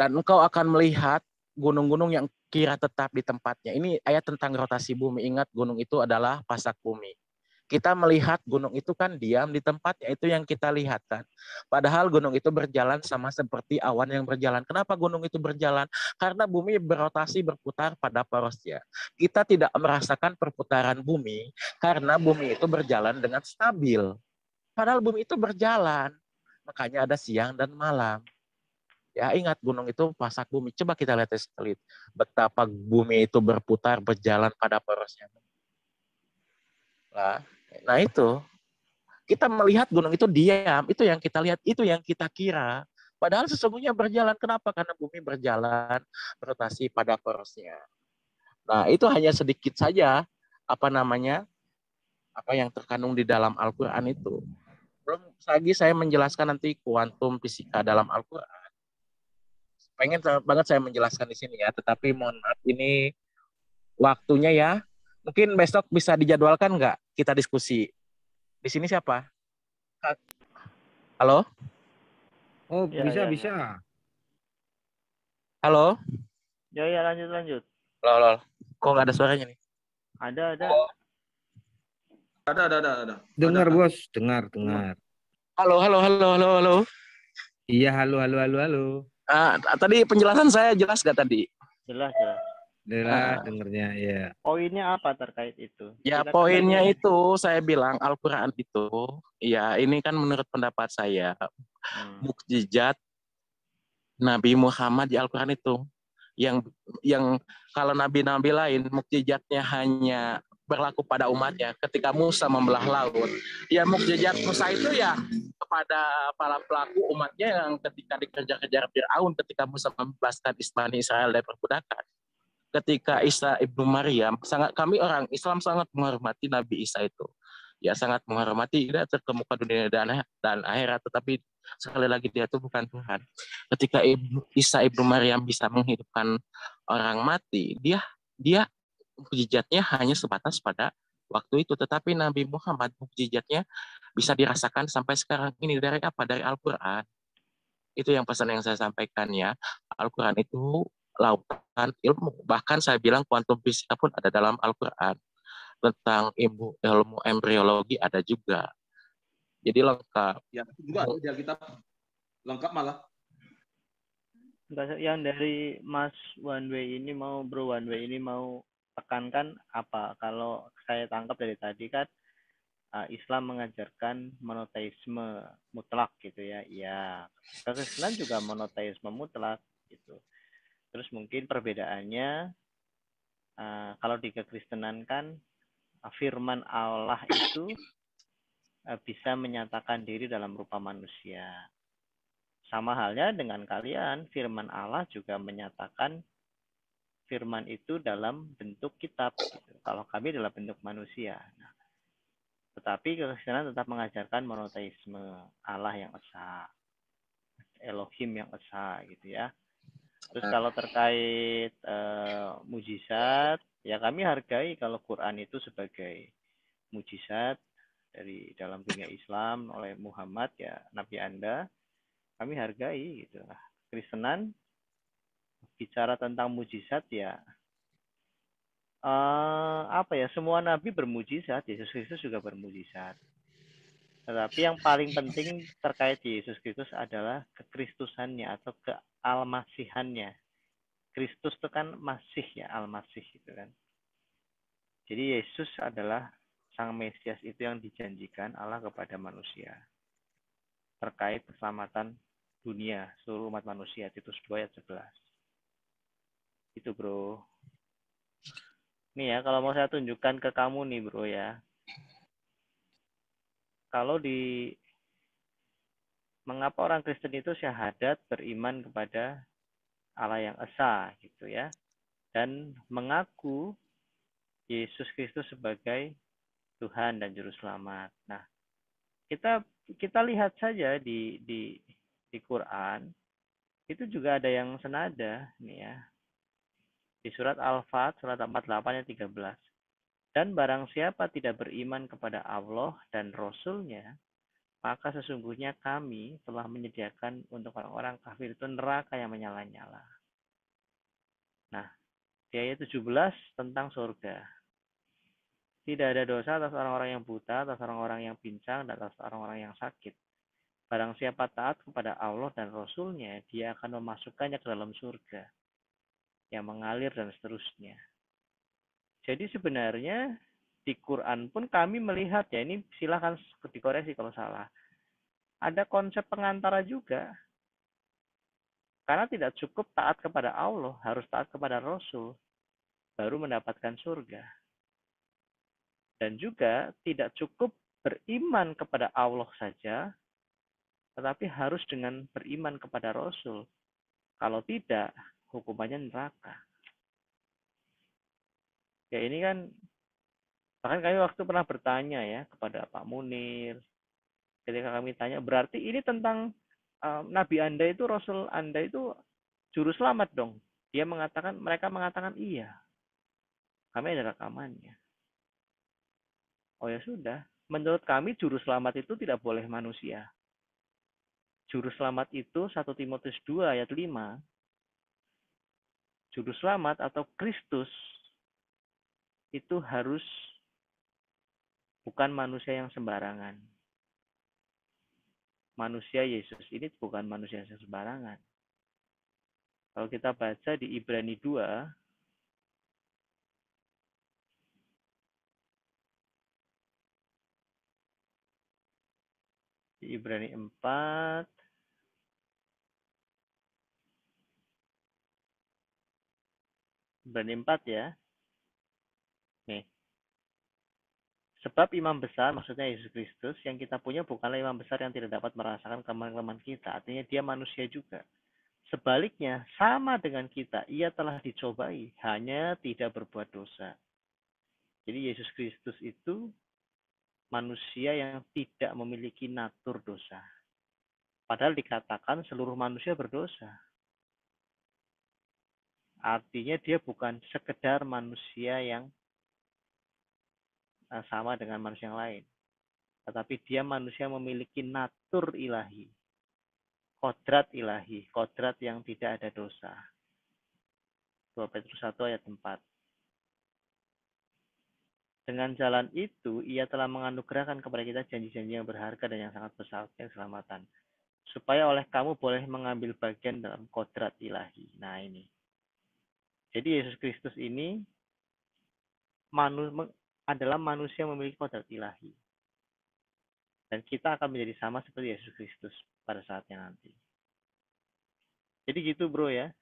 Dan engkau akan melihat gunung-gunung yang kira tetap di tempatnya. Ini ayat tentang rotasi bumi. Ingat gunung itu adalah pasak bumi. Kita melihat gunung itu kan diam di tempat yaitu yang kita lihat kan? Padahal gunung itu berjalan sama seperti awan yang berjalan. Kenapa gunung itu berjalan? Karena bumi berotasi berputar pada porosnya. Kita tidak merasakan perputaran bumi karena bumi itu berjalan dengan stabil. Padahal bumi itu berjalan. Makanya ada siang dan malam. Ya ingat gunung itu pasak bumi. Coba kita lihat satelit. Betapa bumi itu berputar, berjalan pada porosnya. Nah, nah itu. Kita melihat gunung itu diam. Itu yang kita lihat. Itu yang kita kira. Padahal sesungguhnya berjalan. Kenapa? Karena bumi berjalan rotasi pada porosnya. Nah, itu hanya sedikit saja apa namanya? apa yang terkandung di dalam Al-Qur'an itu. Belum lagi saya menjelaskan nanti kuantum fisika dalam Al-Qur'an pengen banget saya menjelaskan di sini ya, tetapi mohon maaf ini waktunya ya. Mungkin besok bisa dijadwalkan nggak kita diskusi? Di sini siapa? Halo? Oh, ya, bisa, ya, ya, bisa. Halo? Ya, ya, lanjut, lanjut. Loh, loh. Kok nggak ada suaranya nih? Ada, ada. Oh. Ada, ada, ada, ada. Dengar, ada, Bos. Dengar, dengar. Halo, halo, halo, halo, halo. Iya, halo, halo, halo, halo. Uh, tadi penjelasan saya jelas gak tadi? Jelas, jelas. Jelas uh, dengernya, ya. Yeah. Poinnya apa terkait itu? Ya, Silakan poinnya ya. itu saya bilang Al-Quran itu, ya ini kan menurut pendapat saya, hmm. mukjizat Nabi Muhammad di Al-Quran itu. Yang yang kalau nabi-nabi lain mukjizatnya hanya berlaku pada umatnya ketika Musa membelah laut. Ya mukjizat Musa itu ya kepada para pelaku umatnya yang ketika dikejar-kejar Fir'aun ketika Musa membebaskan ismani Israel dari perbudakan. Ketika Isa ibnu Maryam, sangat kami orang Islam sangat menghormati Nabi Isa itu. Ya sangat menghormati tidak terkemuka dunia dan, dan akhirat, tetapi sekali lagi dia itu bukan Tuhan. Ketika ibnu, Isa ibnu Maryam bisa menghidupkan orang mati, dia dia mujizatnya hanya sebatas pada waktu itu. Tetapi Nabi Muhammad mujizatnya bisa dirasakan sampai sekarang ini dari apa? Dari Al-Qur'an. Itu yang pesan yang saya sampaikan ya. Al-Qur'an itu lautan ilmu. Bahkan saya bilang kuantum fisika pun ada dalam Al-Qur'an. Tentang ilmu, ilmu embriologi ada juga. Jadi lengkap. Ya, juga ada di Alkitab. Lengkap malah yang dari Mas One Way ini mau Bro One Way ini mau tekankan apa? Kalau saya tangkap dari tadi kan Uh, Islam mengajarkan monoteisme mutlak gitu ya. Ya, Kristen juga monoteisme mutlak gitu. Terus mungkin perbedaannya uh, kalau di kekristenan kan uh, firman Allah itu uh, bisa menyatakan diri dalam rupa manusia. Sama halnya dengan kalian, firman Allah juga menyatakan firman itu dalam bentuk kitab. Gitu. Kalau kami dalam bentuk manusia. Nah, tetapi kekristenan tetap mengajarkan monoteisme, Allah yang esa, Elohim yang esa gitu ya. Terus nah. kalau terkait uh, mujizat, ya kami hargai kalau Quran itu sebagai mujizat dari dalam dunia Islam oleh Muhammad ya Nabi Anda, kami hargai gitu. Nah, Kristenan bicara tentang mujizat ya uh, apa ya semua nabi bermujizat Yesus Kristus juga bermujizat tetapi yang paling penting terkait Yesus Kristus adalah kekristusannya atau kealmasihannya Kristus itu kan masih ya almasih gitu kan jadi Yesus adalah sang Mesias itu yang dijanjikan Allah kepada manusia terkait keselamatan dunia seluruh umat manusia Titus 2 ayat 11 itu bro Nih ya, kalau mau saya tunjukkan ke kamu nih bro ya. Kalau di mengapa orang Kristen itu syahadat beriman kepada Allah yang esa gitu ya dan mengaku Yesus Kristus sebagai Tuhan dan juru selamat. Nah, kita kita lihat saja di di di Quran itu juga ada yang senada nih ya di surat Al-Fat surat 48 ayat 13. Dan barang siapa tidak beriman kepada Allah dan Rasulnya, maka sesungguhnya kami telah menyediakan untuk orang-orang kafir itu neraka yang menyala-nyala. Nah, di ayat 17 tentang surga. Tidak ada dosa atas orang-orang yang buta, atas orang-orang yang pincang, dan atas orang-orang yang sakit. Barang siapa taat kepada Allah dan Rasulnya, dia akan memasukkannya ke dalam surga yang mengalir dan seterusnya. Jadi sebenarnya di Quran pun kami melihat ya ini silahkan dikoreksi kalau salah. Ada konsep pengantara juga. Karena tidak cukup taat kepada Allah, harus taat kepada Rasul baru mendapatkan surga. Dan juga tidak cukup beriman kepada Allah saja, tetapi harus dengan beriman kepada Rasul. Kalau tidak, hukumannya neraka ya ini kan bahkan kami waktu pernah bertanya ya kepada Pak Munir ketika kami tanya berarti ini tentang um, Nabi Anda itu Rasul Anda itu juru selamat dong dia mengatakan mereka mengatakan iya kami ada rekamannya oh ya sudah menurut kami juru selamat itu tidak boleh manusia juru selamat itu satu Timotius 2 ayat 5 juru selamat atau Kristus itu harus bukan manusia yang sembarangan. Manusia Yesus ini bukan manusia yang sembarangan. Kalau kita baca di Ibrani 2 di Ibrani 4 Berarti empat ya. Nih. Sebab imam besar maksudnya Yesus Kristus yang kita punya bukanlah imam besar yang tidak dapat merasakan kelemahan-kelemahan kita. Artinya dia manusia juga. Sebaliknya, sama dengan kita, ia telah dicobai, hanya tidak berbuat dosa. Jadi Yesus Kristus itu manusia yang tidak memiliki natur dosa. Padahal dikatakan seluruh manusia berdosa. Artinya dia bukan sekedar manusia yang eh, sama dengan manusia yang lain. Tetapi dia manusia memiliki natur ilahi. Kodrat ilahi. Kodrat yang tidak ada dosa. 2 Petrus 1 ayat 4. Dengan jalan itu, ia telah menganugerahkan kepada kita janji-janji yang berharga dan yang sangat besar, yang keselamatan. Supaya oleh kamu boleh mengambil bagian dalam kodrat ilahi. Nah ini, jadi Yesus Kristus ini manu, adalah manusia yang memiliki kodrat ilahi. Dan kita akan menjadi sama seperti Yesus Kristus pada saatnya nanti. Jadi gitu bro ya.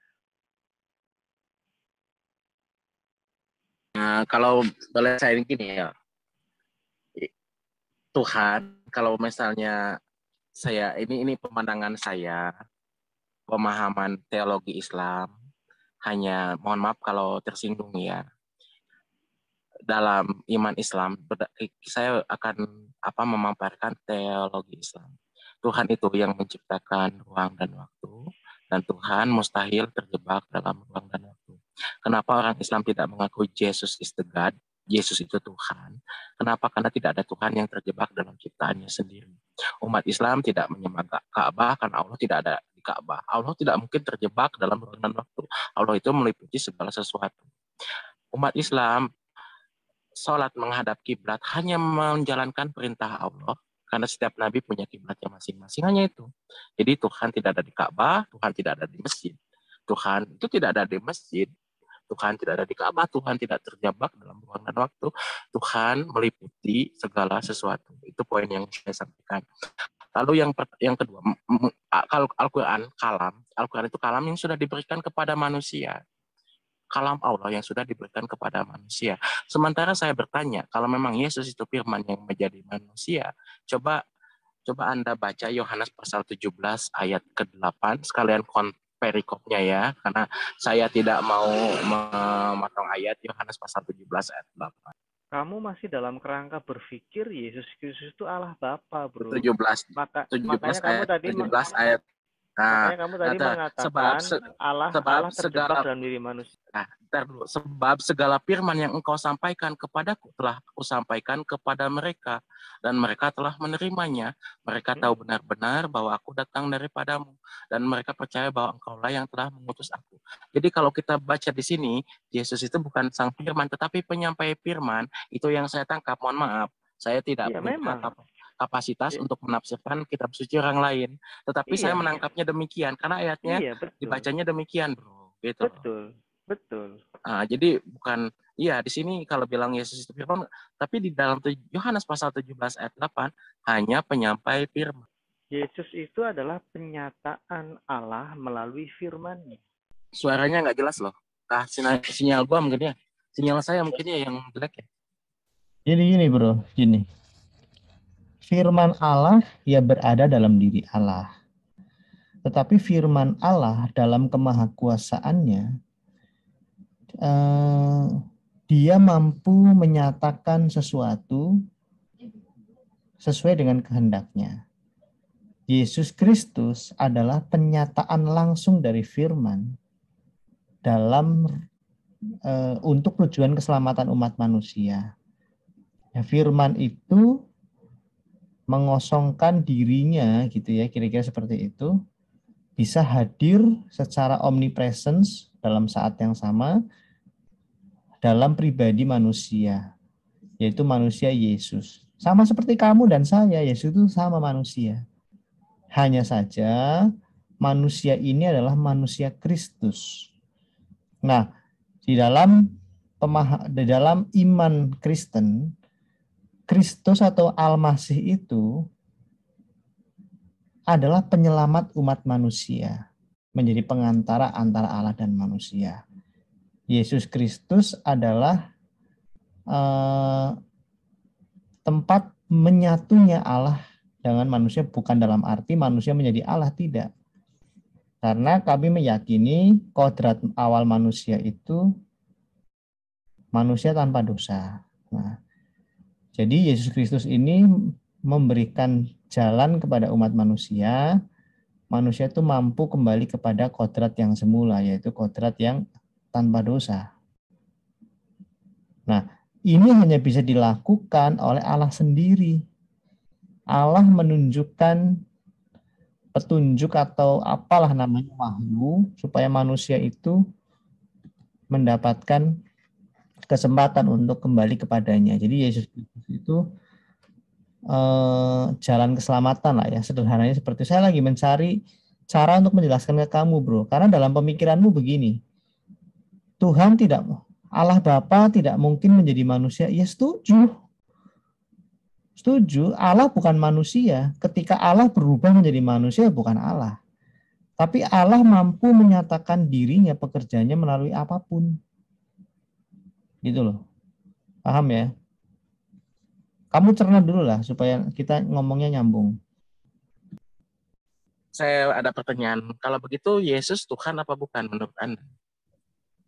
Nah, kalau boleh saya gini ya. Tuhan, kalau misalnya saya ini ini pemandangan saya pemahaman teologi Islam hanya mohon maaf kalau tersinggung ya dalam iman Islam saya akan apa memaparkan teologi Islam. Tuhan itu yang menciptakan ruang dan waktu dan Tuhan mustahil terjebak dalam ruang dan waktu. Kenapa orang Islam tidak mengakui Yesus is the God? Yesus itu Tuhan. Kenapa? Karena tidak ada Tuhan yang terjebak dalam ciptaannya sendiri. Umat Islam tidak menyembah Ka'bah karena Allah tidak ada di Ka'bah. Allah tidak mungkin terjebak dalam ruangan waktu. Allah itu meliputi segala sesuatu. Umat Islam sholat menghadap kiblat hanya menjalankan perintah Allah karena setiap nabi punya kiblatnya masing-masing hanya itu. Jadi Tuhan tidak ada di Ka'bah, Tuhan tidak ada di masjid. Tuhan itu tidak ada di masjid, Tuhan tidak ada di Ka'bah, Tuhan tidak terjebak dalam ruang dan waktu. Tuhan meliputi segala sesuatu. Itu poin yang saya sampaikan. Lalu yang per, yang kedua, kalau Al-Qur'an kalam, Al-Qur'an itu kalam yang sudah diberikan kepada manusia. Kalam Allah yang sudah diberikan kepada manusia. Sementara saya bertanya, kalau memang Yesus itu firman yang menjadi manusia, coba coba Anda baca Yohanes pasal 17 ayat ke-8 sekalian perikopnya ya karena saya tidak mau memotong ayat Yohanes pasal 17 ayat 8 kamu masih dalam kerangka berpikir Yesus Kristus itu Allah Bapa, bro. 17. Maka 17 makanya ayat, kamu tadi 17 ayat Nah, kamu tadi nah, nah, mengatakan sebab, se, Allah, sebab Allah segala, dalam diri manusia. Nah, ntar dulu. Sebab segala firman yang engkau sampaikan kepadaku telah aku sampaikan kepada mereka. Dan mereka telah menerimanya. Mereka hmm. tahu benar-benar bahwa aku datang daripadamu. Dan mereka percaya bahwa engkaulah yang telah mengutus aku. Jadi kalau kita baca di sini, Yesus itu bukan sang firman, tetapi penyampai firman. Itu yang saya tangkap, mohon maaf. Saya tidak ya, memang. Apa kapasitas yeah. untuk menafsirkan kitab suci orang lain. Tetapi yeah. saya iya. menangkapnya demikian karena ayatnya yeah, iya, dibacanya demikian, bro. Gitu. Betul, betul. Nah, jadi bukan Iya, di sini kalau bilang Yesus itu firman, tapi di dalam Yohanes pasal 17 ayat 8 hanya penyampai firman. Yesus itu adalah penyataan Allah melalui firmannya. Suaranya nggak jelas loh. Ah, sinyal, sinyal gua mungkin ya. Sinyal saya mungkin ya yang jelek ya. Gini gini bro, gini firman Allah ya berada dalam diri Allah. Tetapi firman Allah dalam kemahakuasaannya, eh, dia mampu menyatakan sesuatu sesuai dengan kehendaknya. Yesus Kristus adalah penyataan langsung dari firman dalam e, untuk tujuan keselamatan umat manusia. Ya, firman itu mengosongkan dirinya gitu ya, kira-kira seperti itu, bisa hadir secara omnipresence dalam saat yang sama dalam pribadi manusia, yaitu manusia Yesus. Sama seperti kamu dan saya, Yesus itu sama manusia. Hanya saja manusia ini adalah manusia Kristus. Nah, di dalam pemaha, di dalam iman Kristen Kristus atau Al-Masih itu adalah penyelamat umat manusia, menjadi pengantara antara Allah dan manusia. Yesus Kristus adalah eh, tempat menyatunya Allah dengan manusia, bukan dalam arti manusia menjadi Allah, tidak. Karena kami meyakini kodrat awal manusia itu manusia tanpa dosa. Nah, jadi Yesus Kristus ini memberikan jalan kepada umat manusia. Manusia itu mampu kembali kepada kodrat yang semula, yaitu kodrat yang tanpa dosa. Nah, ini hanya bisa dilakukan oleh Allah sendiri. Allah menunjukkan petunjuk atau apalah namanya wahyu supaya manusia itu mendapatkan kesempatan untuk kembali kepadanya. Jadi Yesus Kristus itu eh, jalan keselamatan lah ya. Sederhananya seperti saya lagi mencari cara untuk menjelaskan ke kamu, Bro. Karena dalam pemikiranmu begini. Tuhan tidak Allah Bapa tidak mungkin menjadi manusia. Ya setuju. Setuju, Allah bukan manusia. Ketika Allah berubah menjadi manusia ya bukan Allah. Tapi Allah mampu menyatakan dirinya, pekerjaannya melalui apapun. Gitu loh. Paham ya? Kamu cerna dulu lah supaya kita ngomongnya nyambung. Saya ada pertanyaan. Kalau begitu Yesus Tuhan apa bukan menurut Anda?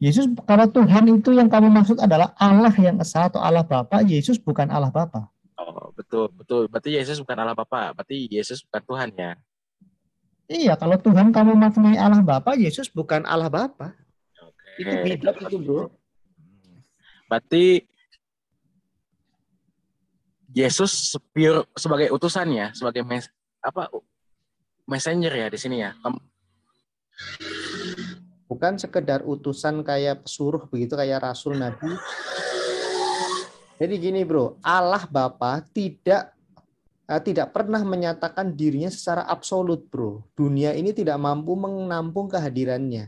Yesus kalau Tuhan itu yang kamu maksud adalah Allah yang esa atau Allah Bapa, Yesus bukan Allah Bapa. Oh, betul, betul. Berarti Yesus bukan Allah Bapa, berarti Yesus bukan Tuhan ya. Iya, kalau Tuhan kamu maknai Allah Bapa, Yesus bukan Allah Bapa. Itu beda itu, Bro. Berarti Yesus pure sebagai utusan ya sebagai mes, apa messenger ya di sini ya. Bukan sekedar utusan kayak pesuruh begitu kayak rasul nabi. Jadi gini bro, Allah Bapa tidak eh, tidak pernah menyatakan dirinya secara absolut bro. Dunia ini tidak mampu menampung kehadirannya.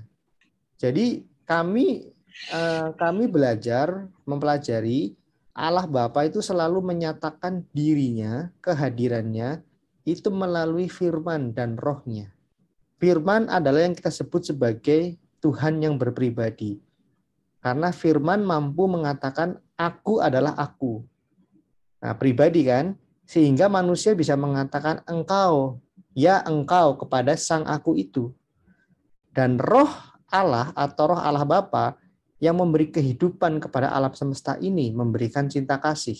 Jadi kami Eh, kami belajar mempelajari Allah Bapa itu selalu menyatakan dirinya, kehadirannya itu melalui firman dan rohnya. Firman adalah yang kita sebut sebagai Tuhan yang berpribadi. Karena firman mampu mengatakan aku adalah aku. Nah, pribadi kan? Sehingga manusia bisa mengatakan engkau, ya engkau kepada sang aku itu. Dan roh Allah atau roh Allah Bapa yang memberi kehidupan kepada alam semesta ini memberikan cinta kasih.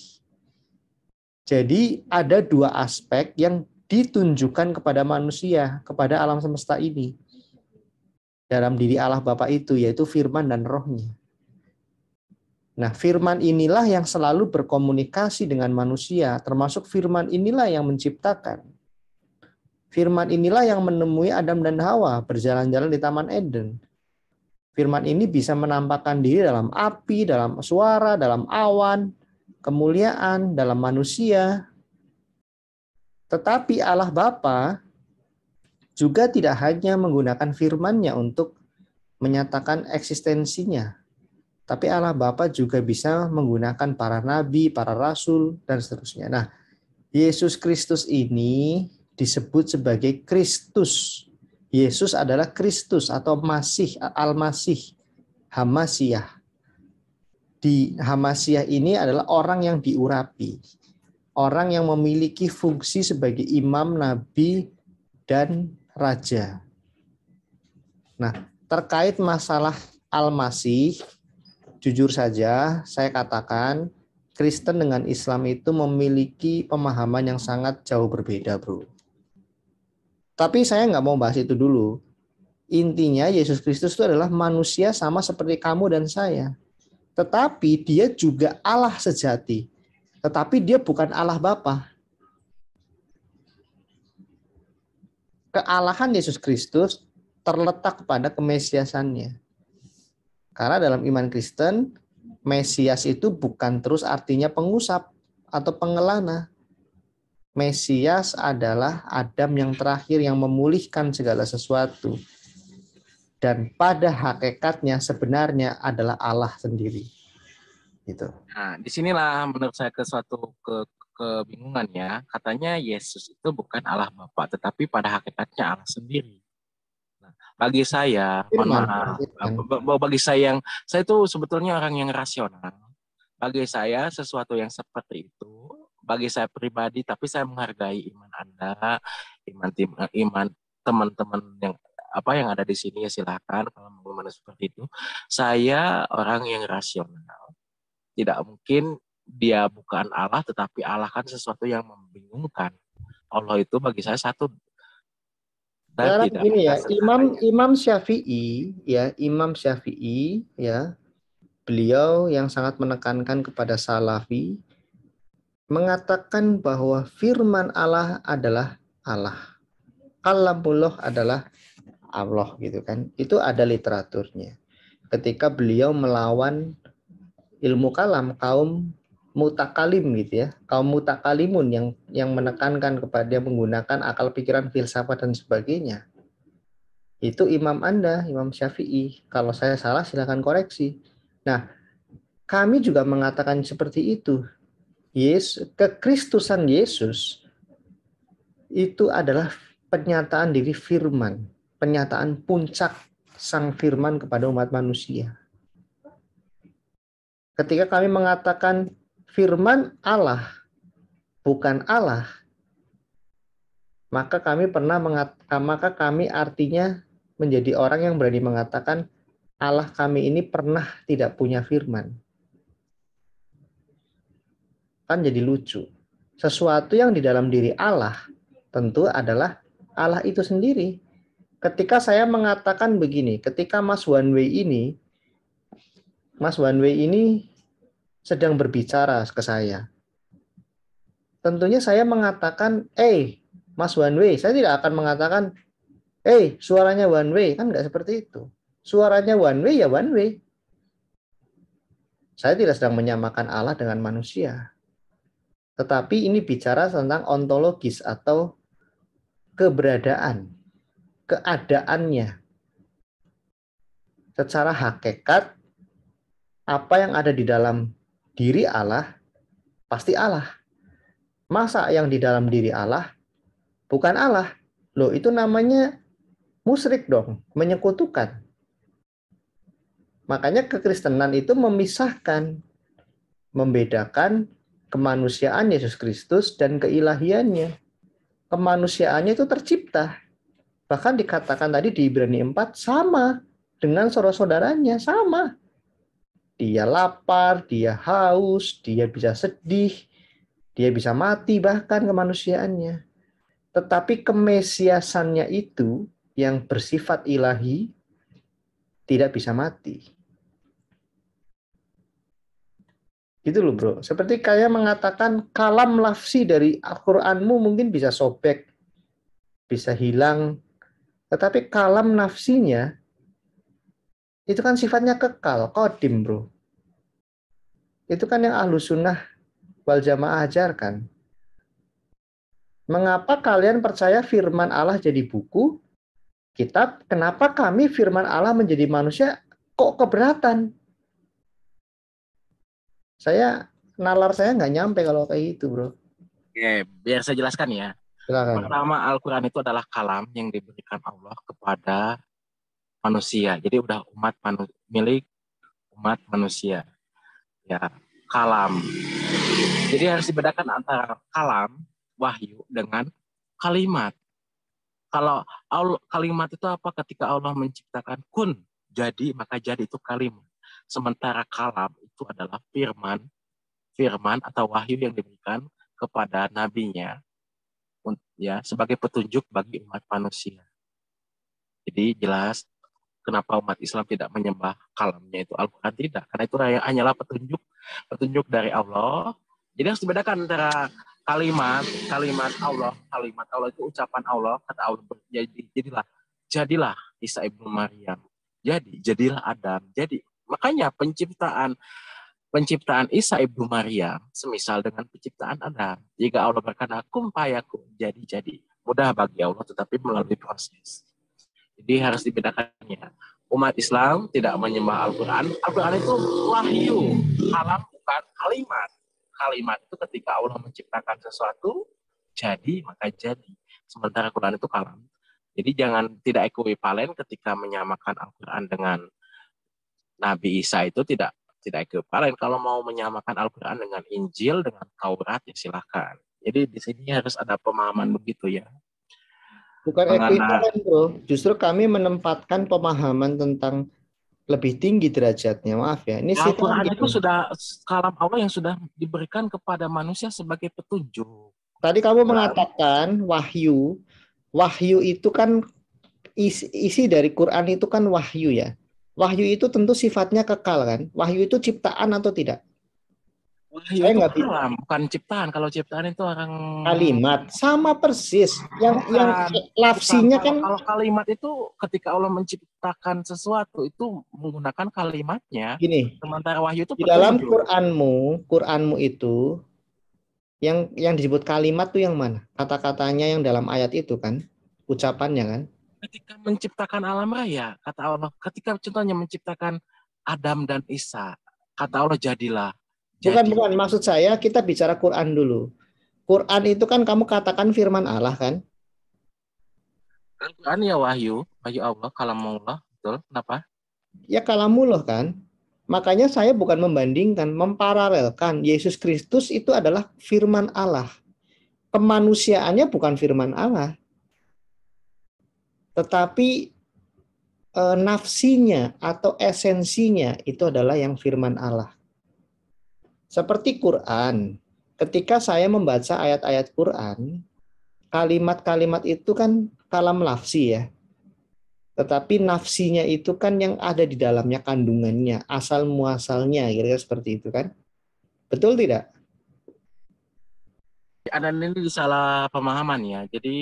Jadi ada dua aspek yang ditunjukkan kepada manusia, kepada alam semesta ini. Dalam diri Allah Bapa itu, yaitu firman dan rohnya. Nah, firman inilah yang selalu berkomunikasi dengan manusia, termasuk firman inilah yang menciptakan. Firman inilah yang menemui Adam dan Hawa berjalan-jalan di Taman Eden Firman ini bisa menampakkan diri dalam api, dalam suara, dalam awan, kemuliaan, dalam manusia. Tetapi Allah Bapa juga tidak hanya menggunakan firmannya untuk menyatakan eksistensinya, tapi Allah Bapa juga bisa menggunakan para nabi, para rasul, dan seterusnya. Nah, Yesus Kristus ini disebut sebagai Kristus Yesus adalah Kristus atau Masih Al-Masih Hamasiah. Di Hamasiah ini adalah orang yang diurapi, orang yang memiliki fungsi sebagai imam, nabi, dan raja. Nah, terkait masalah Al-Masih, jujur saja saya katakan Kristen dengan Islam itu memiliki pemahaman yang sangat jauh berbeda, Bro. Tapi saya nggak mau bahas itu dulu. Intinya Yesus Kristus itu adalah manusia sama seperti kamu dan saya. Tetapi dia juga Allah sejati. Tetapi dia bukan Allah Bapa. Kealahan Yesus Kristus terletak pada kemesiasannya. Karena dalam iman Kristen, Mesias itu bukan terus artinya pengusap atau pengelana, Mesias adalah Adam yang terakhir yang memulihkan segala sesuatu. Dan pada hakikatnya sebenarnya adalah Allah sendiri. Gitu. Nah, disinilah menurut saya ke suatu ke, kebingungan ya. Katanya Yesus itu bukan Allah Bapa, tetapi pada hakikatnya Allah sendiri. Nah, bagi saya, mana, bagi saya yang saya itu sebetulnya orang yang rasional. Bagi saya sesuatu yang seperti itu bagi saya pribadi tapi saya menghargai iman Anda iman eh, iman teman-teman yang apa yang ada di sini ya silahkan kalau mau seperti itu saya orang yang rasional tidak mungkin dia bukan Allah tetapi Allah kan sesuatu yang membingungkan Allah itu bagi saya satu dan ini ya, Imam Imam Syafi'i ya, Imam Syafi'i ya, beliau yang sangat menekankan kepada salafi mengatakan bahwa firman Allah adalah Allah. Kalamullah adalah Allah gitu kan. Itu ada literaturnya. Ketika beliau melawan ilmu kalam kaum mutakalim gitu ya. Kaum mutakalimun yang yang menekankan kepada menggunakan akal pikiran filsafat dan sebagainya. Itu imam Anda, Imam Syafi'i. Kalau saya salah silahkan koreksi. Nah, kami juga mengatakan seperti itu Yesus, kekristusan Yesus itu adalah pernyataan diri firman, pernyataan puncak sang firman kepada umat manusia. Ketika kami mengatakan firman Allah bukan Allah, maka kami pernah mengatakan, maka kami artinya menjadi orang yang berani mengatakan Allah kami ini pernah tidak punya firman kan jadi lucu. Sesuatu yang di dalam diri Allah tentu adalah Allah itu sendiri. Ketika saya mengatakan begini, ketika Mas One Way ini, Mas One Way ini sedang berbicara ke saya. Tentunya saya mengatakan, eh, Mas One Way, saya tidak akan mengatakan, eh, suaranya One Way, kan nggak seperti itu. Suaranya One Way ya One Way. Saya tidak sedang menyamakan Allah dengan manusia. Tetapi ini bicara tentang ontologis atau keberadaan, keadaannya. Secara hakikat, apa yang ada di dalam diri Allah pasti Allah. Masa yang di dalam diri Allah bukan Allah? Loh, itu namanya musrik dong, menyekutukan. Makanya kekristenan itu memisahkan, membedakan kemanusiaan Yesus Kristus dan keilahiannya. Kemanusiaannya itu tercipta. Bahkan dikatakan tadi di Ibrani 4 sama dengan saudara-saudaranya, sama. Dia lapar, dia haus, dia bisa sedih, dia bisa mati bahkan kemanusiaannya. Tetapi kemesiasannya itu yang bersifat ilahi tidak bisa mati Gitu loh bro. Seperti kayak mengatakan kalam lafsi dari Al-Quranmu mungkin bisa sobek, bisa hilang. Tetapi kalam nafsinya itu kan sifatnya kekal, kodim bro. Itu kan yang ahlu sunnah wal jamaah ajarkan. Mengapa kalian percaya firman Allah jadi buku, kitab? Kenapa kami firman Allah menjadi manusia kok keberatan? Saya nalar saya nggak nyampe kalau kayak itu, bro. Oke, biar saya jelaskan ya. Silakan. Pertama, Al-Quran itu adalah kalam yang diberikan Allah kepada manusia. Jadi udah umat manu milik umat manusia. Ya, kalam. Jadi harus dibedakan antara kalam, wahyu, dengan kalimat. Kalau kalimat itu apa? Ketika Allah menciptakan kun, jadi maka jadi itu kalimat. Sementara kalam itu adalah firman, firman atau wahyu yang diberikan kepada nabinya ya sebagai petunjuk bagi umat manusia. Jadi jelas kenapa umat Islam tidak menyembah kalamnya itu Al-Quran tidak. Karena itu hanyalah petunjuk petunjuk dari Allah. Jadi harus dibedakan antara kalimat kalimat Allah kalimat Allah itu ucapan Allah kata Allah jadi jadilah jadilah Isa ibnu Maryam jadi jadilah Adam jadi Makanya penciptaan penciptaan Isa ibu Maria semisal dengan penciptaan Adam. Jika Allah berkata kum jadi jadi mudah bagi Allah tetapi melalui proses. Jadi harus dibedakannya. Umat Islam tidak menyembah Al-Quran. Al-Quran itu wahyu, alam bukan kalimat. Kalimat itu ketika Allah menciptakan sesuatu, jadi maka jadi. Sementara Quran itu kalam. Jadi jangan tidak ekuivalen ketika menyamakan Al-Quran dengan Nabi Isa itu tidak tidak ekuivalen. Kalau mau menyamakan Al-Quran dengan Injil, dengan Taurat, ya silahkan. Jadi di sini harus ada pemahaman begitu ya. Bukan ekuivalen bro. Justru kami menempatkan pemahaman tentang lebih tinggi derajatnya. Maaf ya. Ini ya, Al-Quran gitu. itu gitu. sudah kalam Allah yang sudah diberikan kepada manusia sebagai petunjuk. Tadi kamu mengatakan wahyu. Wahyu itu kan isi, isi dari Quran itu kan wahyu ya. Wahyu itu tentu sifatnya kekal kan? Wahyu itu ciptaan atau tidak? Wahyu saya nggak bisa. Bukan ciptaan. Kalau ciptaan itu orang kalimat sama persis. Yang bukan. yang lafsinya kan. Kalau kalimat itu ketika Allah menciptakan sesuatu itu menggunakan kalimatnya. Gini. Sementara wahyu itu di dalam Quranmu, Quranmu itu yang yang disebut kalimat tuh yang mana? Kata-katanya yang dalam ayat itu kan, ucapannya kan? ketika menciptakan alam raya, kata Allah, ketika contohnya menciptakan Adam dan Isa, kata Allah jadilah. jadilah. Bukan, bukan. Maksud saya kita bicara Quran dulu. Quran itu kan kamu katakan firman Allah kan? kan? Quran ya wahyu, wahyu Allah, kalamullah, betul. Kenapa? Ya kalamullah kan. Makanya saya bukan membandingkan, memparalelkan. Yesus Kristus itu adalah firman Allah. Kemanusiaannya bukan firman Allah tetapi e, nafsinya atau esensinya itu adalah yang firman Allah. Seperti Quran, ketika saya membaca ayat-ayat Quran, kalimat-kalimat itu kan kalam lafsi ya. Tetapi nafsinya itu kan yang ada di dalamnya kandungannya, asal muasalnya, kira-kira seperti itu kan. Betul tidak? Ada ini salah pemahaman ya. Jadi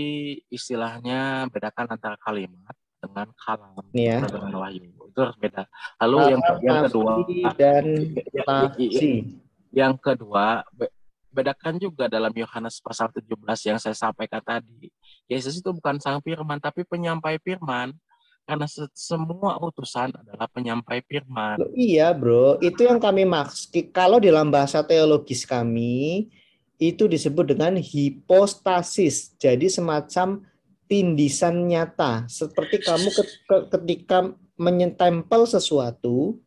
istilahnya bedakan antara kalimat dengan kalam ya. dengan wahyu itu harus beda. Lalu yang yang kedua dan nasi. Yang kedua bedakan juga dalam Yohanes pasal 17 yang saya sampaikan tadi. Yesus itu bukan sang firman tapi penyampai firman karena semua utusan adalah penyampai firman. Loh, iya, Bro. Itu yang kami maksud. Kalau dalam bahasa teologis kami, itu disebut dengan hipostasis. Jadi semacam tindisan nyata. Seperti kamu ketika menyetempel sesuatu,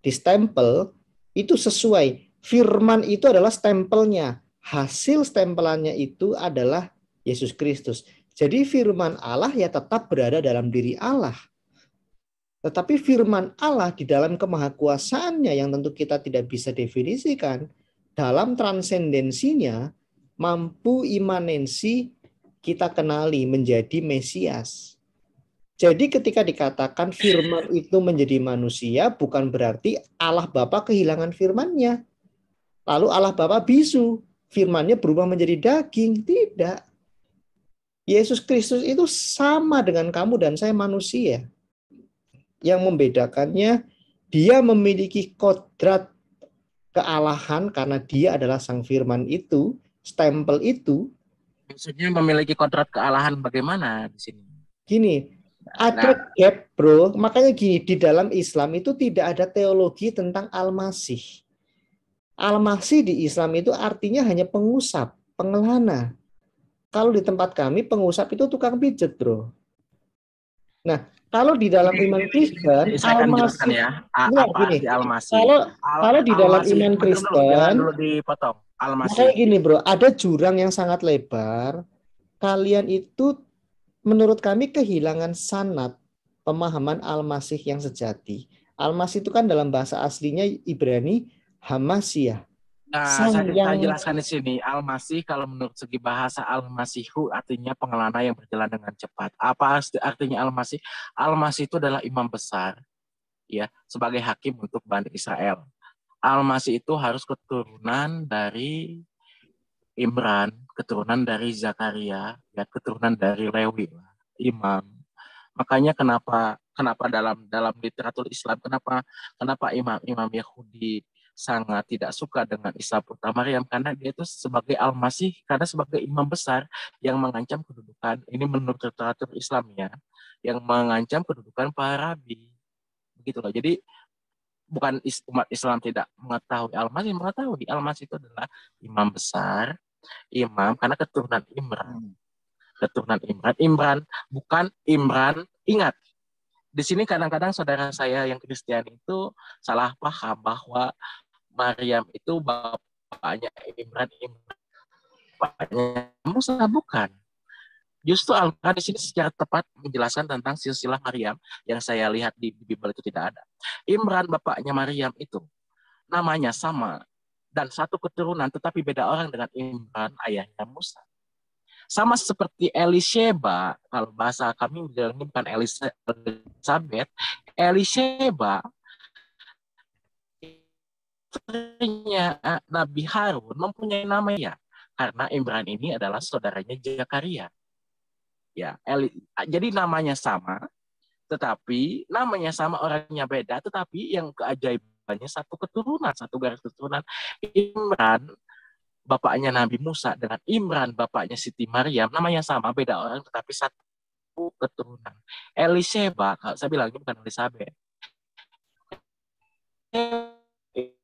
distempel, itu sesuai. Firman itu adalah stempelnya. Hasil stempelannya itu adalah Yesus Kristus. Jadi firman Allah ya tetap berada dalam diri Allah. Tetapi firman Allah di dalam kemahakuasaannya yang tentu kita tidak bisa definisikan, dalam transendensinya mampu imanensi kita kenali menjadi Mesias. Jadi ketika dikatakan firman itu menjadi manusia bukan berarti Allah Bapa kehilangan firmannya. Lalu Allah Bapa bisu, firmannya berubah menjadi daging. Tidak. Yesus Kristus itu sama dengan kamu dan saya manusia. Yang membedakannya dia memiliki kodrat kealahan karena dia adalah sang firman itu, stempel itu. Maksudnya memiliki kontrak kealahan bagaimana di sini? Gini, ada nah, nah. gap bro, makanya gini, di dalam Islam itu tidak ada teologi tentang al-masih. Al-masih di Islam itu artinya hanya pengusap, pengelana. Kalau di tempat kami pengusap itu tukang pijet bro. Nah, kalau di dalam iman Kristen saya akan almasi, ya A, ya, gini, almasi kalau kalau di dalam iman Kristen dulu, dipotong gini bro ada jurang yang sangat lebar kalian itu menurut kami kehilangan sanat pemahaman almasih yang sejati almasih itu kan dalam bahasa aslinya Ibrani Hamasiah. Nah, saya yang... jelaskan di sini, al-masih kalau menurut segi bahasa al-masihu artinya pengelana yang berjalan dengan cepat. Apa artinya al-masih? Al-masih itu adalah imam besar ya, sebagai hakim untuk Bani Israel. Al-masih itu harus keturunan dari Imran, keturunan dari Zakaria, ya keturunan dari Lewi, imam. Makanya kenapa kenapa dalam dalam literatur Islam kenapa kenapa imam-imam Yahudi sangat tidak suka dengan Isa Putra yang karena dia itu sebagai almasih, karena sebagai imam besar yang mengancam kedudukan, ini menurut literatur Islamnya, yang mengancam kedudukan para rabi. Begitulah. Jadi bukan umat Islam tidak mengetahui almasih, mengetahui almasih itu adalah imam besar, imam karena keturunan Imran. Hmm. Keturunan Imran, Imran bukan Imran, ingat di sini kadang-kadang saudara saya yang Kristen itu salah paham bahwa Maryam itu bapaknya Imran Imran bapaknya Musa bukan justru Al-Quran di sini secara tepat menjelaskan tentang silsilah Maryam yang saya lihat di Bible itu tidak ada. Imran bapaknya Maryam itu namanya sama dan satu keturunan tetapi beda orang dengan Imran ayahnya Musa. Sama seperti Elisheba, kalau bahasa kami bilangnya bukan Elisabeth, Elisheba Istrinya eh, Nabi Harun mempunyai nama ya, karena Imran ini adalah saudaranya Zakaria. Ya, Eli, ah, jadi namanya sama, tetapi namanya sama orangnya beda, tetapi yang keajaibannya satu keturunan, satu garis keturunan. Imran bapaknya Nabi Musa dengan Imran bapaknya Siti Maryam namanya sama, beda orang tetapi satu keturunan. Elisheba, kalau saya bilangnya bukan Elisabeth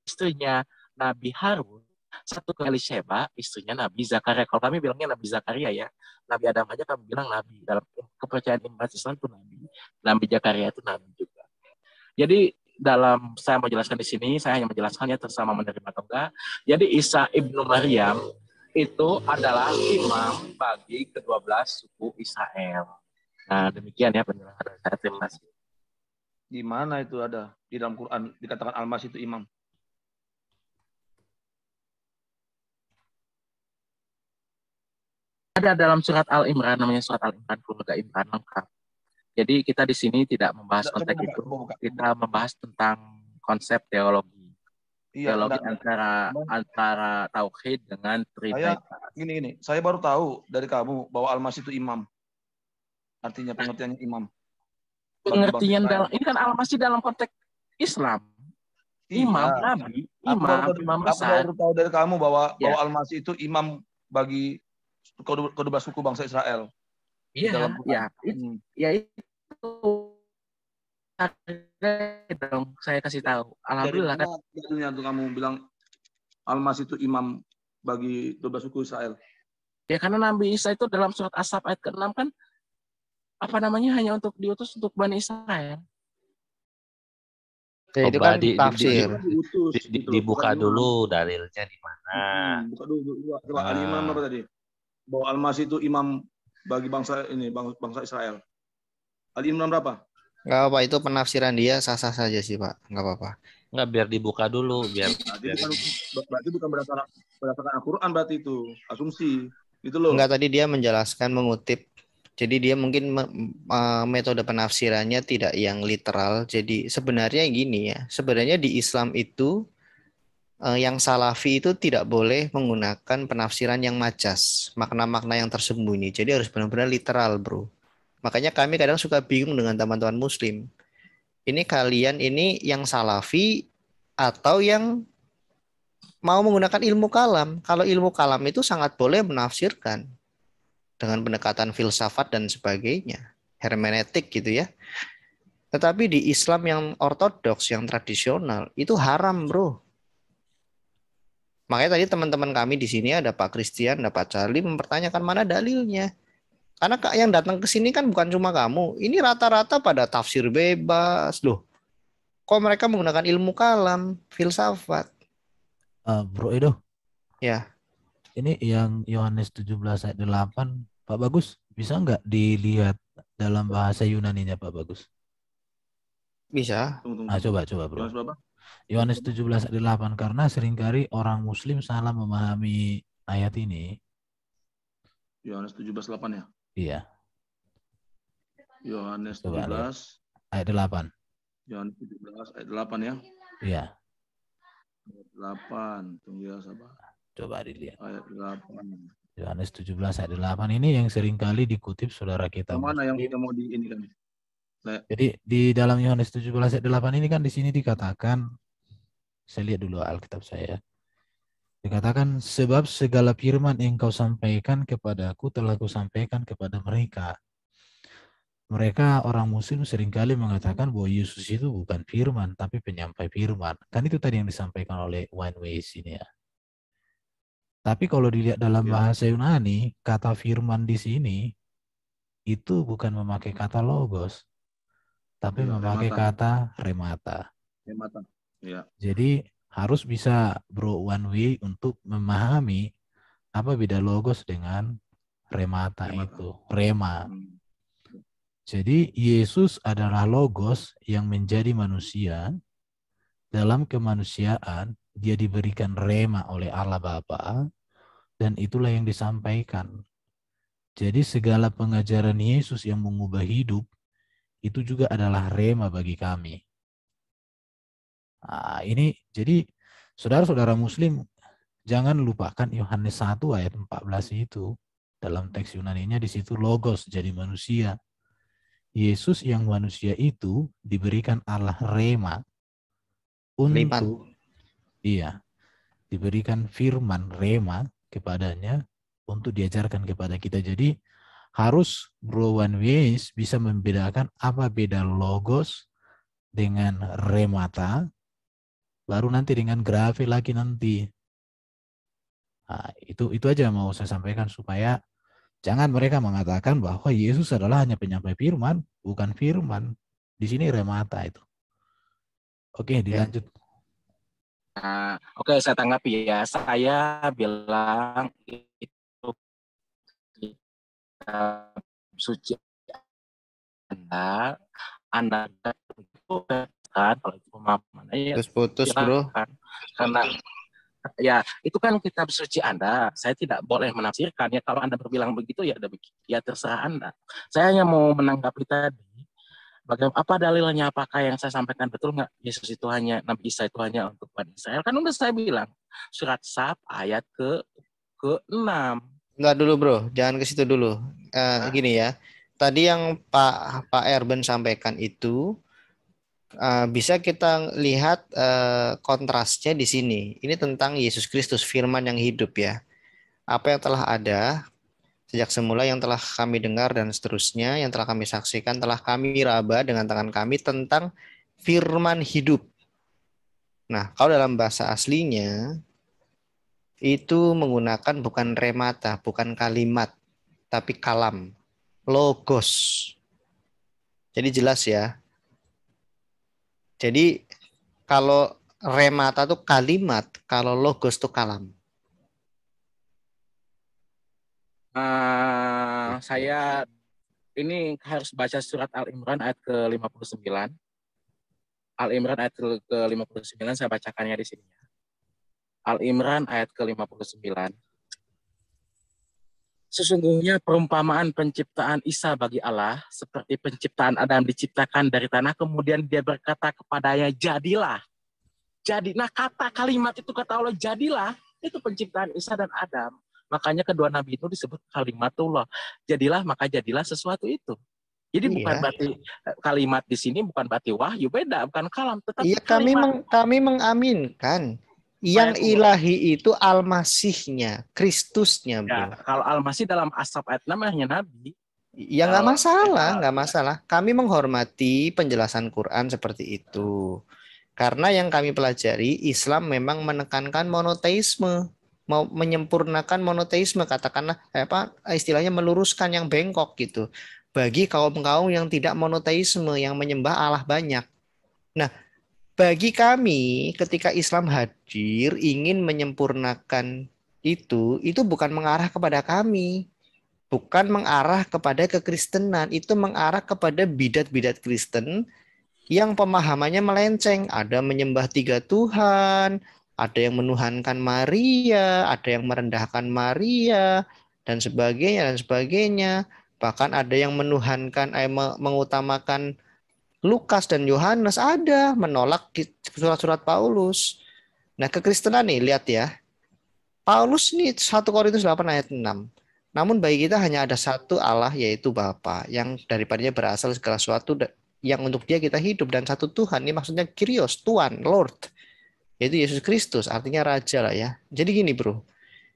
istrinya Nabi Harun, satu kali Elisheba, istrinya Nabi Zakaria. Kalau kami bilangnya Nabi Zakaria ya, Nabi Adam aja kami bilang Nabi. Dalam kepercayaan imbas Islam itu Nabi. Nabi Zakaria itu Nabi juga. Jadi dalam saya mau jelaskan di sini, saya hanya menjelaskannya tersama menerima atau enggak. Jadi Isa ibnu Maryam itu adalah imam bagi ke-12 suku Israel. Nah, demikian ya penjelasan saya. Terima kasih. Di mana itu ada? Di dalam Quran dikatakan Almas itu imam. ada dalam surat Al Imran namanya surat Al Imran keluarga Imran lengkap. Jadi kita di sini tidak membahas konteks buka, itu, buka, kita membahas tentang konsep teologi. Iya, teologi enggak, antara enggak. antara tauhid dengan trinitas. gini gini, saya baru tahu dari kamu bahwa Al-Masih itu imam. Artinya pengertian imam. Pengertian dalam ini kan Al-Masih dalam konteks Islam. Iya. Imam Nabi, imam, aku baru, imam besar. Aku baru tahu dari kamu bahwa yeah. bahwa Al-Masih itu imam bagi kedua suku bangsa Israel. Iya. Dalam iya. Hmm. ya, itu, ya itu dong saya kasih tahu. Alhamdulillah Jadi, kan. Jadinya kamu bilang Almas itu imam bagi 12 suku Israel. Ya karena Nabi Isa itu dalam surat Asap ayat ke-6 kan apa namanya hanya untuk diutus untuk Bani Israel. Ya, oh, itu kan di, Di, di, di, gitu dibuka dulu dalilnya di mana. Hmm, buka dulu. Coba nah. Al-Imam apa tadi? bahwa Almas itu imam bagi bangsa ini bangsa Israel. Ali Imran berapa? Enggak apa itu penafsiran dia sah-sah saja sih, Pak. Enggak apa-apa. Enggak biar dibuka dulu biar Jadi nah, bukan berarti bukan berdasarkan berdasarkan Al-Qur'an berarti itu asumsi. Itu loh. Enggak tadi dia menjelaskan mengutip jadi dia mungkin metode penafsirannya tidak yang literal. Jadi sebenarnya gini ya, sebenarnya di Islam itu Eh, yang salafi itu tidak boleh menggunakan penafsiran yang macas, makna-makna yang tersembunyi. Jadi harus benar-benar literal, bro. Makanya kami kadang suka bingung dengan teman-teman muslim. Ini kalian ini yang salafi atau yang mau menggunakan ilmu kalam. Kalau ilmu kalam itu sangat boleh menafsirkan dengan pendekatan filsafat dan sebagainya, hermeneutik gitu ya. Tetapi di Islam yang ortodoks, yang tradisional, itu haram bro Makanya tadi teman-teman kami di sini ada Pak Christian, ada Pak Charlie mempertanyakan mana dalilnya. Karena kak yang datang ke sini kan bukan cuma kamu. Ini rata-rata pada tafsir bebas loh. Kok mereka menggunakan ilmu kalam, filsafat? Uh, bro Edo. Ya. Ini yang Yohanes 17 ayat 8, Pak Bagus bisa nggak dilihat dalam bahasa yunani Yunaninya Pak Bagus? Bisa. Nah, coba coba bro. Yohanes 17 ayat 8 karena seringkali orang muslim salah memahami ayat ini. Yohanes 17 ayat 8 ya? Iya. Yohanes 17 ayat 8. Yohanes 17 ayat 8 ya? Iya. 8. Tunggu ya sahabat. Coba dilihat. Ayat 8. Yohanes 17 ayat 8 ini yang seringkali dikutip saudara kita. Yang mana yang kita mau di ini kan? Jadi di dalam Yohanes 17 ayat 8 ini kan di sini dikatakan saya lihat dulu Alkitab saya. Dikatakan sebab segala firman yang kau sampaikan kepadaku telah kau sampaikan kepada mereka. Mereka orang muslim seringkali mengatakan bahwa Yesus itu bukan firman tapi penyampai firman. Kan itu tadi yang disampaikan oleh Wayne Way ini ya. Tapi kalau dilihat dalam ya. bahasa Yunani, kata firman di sini itu bukan memakai kata logos, tapi ya, memakai remata. kata remata. Remata. Ya. Jadi harus bisa bro one way untuk memahami apa beda logos dengan remata, remata. itu, rema. Hmm. Jadi Yesus adalah logos yang menjadi manusia. Dalam kemanusiaan dia diberikan rema oleh Allah Bapa dan itulah yang disampaikan. Jadi segala pengajaran Yesus yang mengubah hidup itu juga adalah rema bagi kami. Nah, ini jadi saudara-saudara muslim jangan lupakan Yohanes 1 ayat 14 itu. Dalam teks Yunani-nya di situ logos jadi manusia. Yesus yang manusia itu diberikan Allah rema untuk Lipan. iya diberikan firman rema kepadanya untuk diajarkan kepada kita. Jadi harus Bro One Ways bisa membedakan apa beda logos dengan remata, baru nanti dengan grafik lagi nanti. Nah, itu itu aja mau saya sampaikan supaya jangan mereka mengatakan bahwa Yesus adalah hanya penyampai firman, bukan firman. Di sini remata itu. Oke, dilanjut. Nah, oke saya tanggapi ya. Saya bilang kitab suci Anda, Anda kan kalau itu pemahaman ya, terus putus bro karena ya itu kan kitab suci Anda saya tidak boleh menafsirkan ya kalau Anda berbilang begitu ya ada ya terserah Anda saya hanya mau menanggapi tadi bagaimana apa dalilnya apakah yang saya sampaikan betul nggak Yesus itu hanya Nabi Isa itu hanya untuk Bani Israel kan udah saya bilang surat Sab ayat ke ke enam Enggak dulu bro, jangan ke situ dulu. Uh, nah. Gini ya, tadi yang Pak Pak Erben sampaikan itu uh, bisa kita lihat uh, kontrasnya di sini. Ini tentang Yesus Kristus Firman yang hidup ya. Apa yang telah ada sejak semula yang telah kami dengar dan seterusnya yang telah kami saksikan telah kami raba dengan tangan kami tentang Firman hidup. Nah, kalau dalam bahasa aslinya itu menggunakan bukan remata, bukan kalimat, tapi kalam, logos. Jadi jelas ya. Jadi kalau remata itu kalimat, kalau logos itu kalam. Uh, saya ini harus baca surat Al-Imran ayat ke-59. Al-Imran ayat ke-59 saya bacakannya di sini. Ya. Al-Imran ayat ke-59. Sesungguhnya perumpamaan penciptaan Isa bagi Allah seperti penciptaan Adam diciptakan dari tanah kemudian dia berkata kepadanya jadilah. Jadi nah kata kalimat itu kata Allah jadilah itu penciptaan Isa dan Adam. Makanya kedua nabi itu disebut kalimatullah. Jadilah maka jadilah sesuatu itu. Jadi iya. bukan iya. berarti eh, kalimat di sini bukan berarti wahyu beda, bukan kalam. Tetapi iya, kami meng, kami mengaminkan yang ilahi itu almasihnya masihnya Kristusnya. Ya, kalau almasih dalam asap ayat namanya Nabi. Ya nggak masalah, nggak masalah. Kami menghormati penjelasan Quran seperti itu. Karena yang kami pelajari, Islam memang menekankan monoteisme, mau menyempurnakan monoteisme, katakanlah eh, apa istilahnya meluruskan yang bengkok gitu. Bagi kaum-kaum yang tidak monoteisme, yang menyembah Allah banyak. Nah, bagi kami, ketika Islam hadir ingin menyempurnakan itu, itu bukan mengarah kepada kami, bukan mengarah kepada kekristenan, itu mengarah kepada bidat-bidat Kristen yang pemahamannya melenceng. Ada menyembah tiga Tuhan, ada yang menuhankan Maria, ada yang merendahkan Maria, dan sebagainya dan sebagainya. Bahkan ada yang menuhankan, eh, mengutamakan Lukas dan Yohanes ada menolak surat-surat Paulus. Nah, kekristenan nih lihat ya. Paulus nih 1 Korintus 8 ayat 6. Namun bagi kita hanya ada satu Allah yaitu Bapa yang daripadanya berasal segala sesuatu yang untuk dia kita hidup dan satu Tuhan ini maksudnya Kyrios, Tuhan, Lord. Yaitu Yesus Kristus, artinya raja lah ya. Jadi gini, Bro.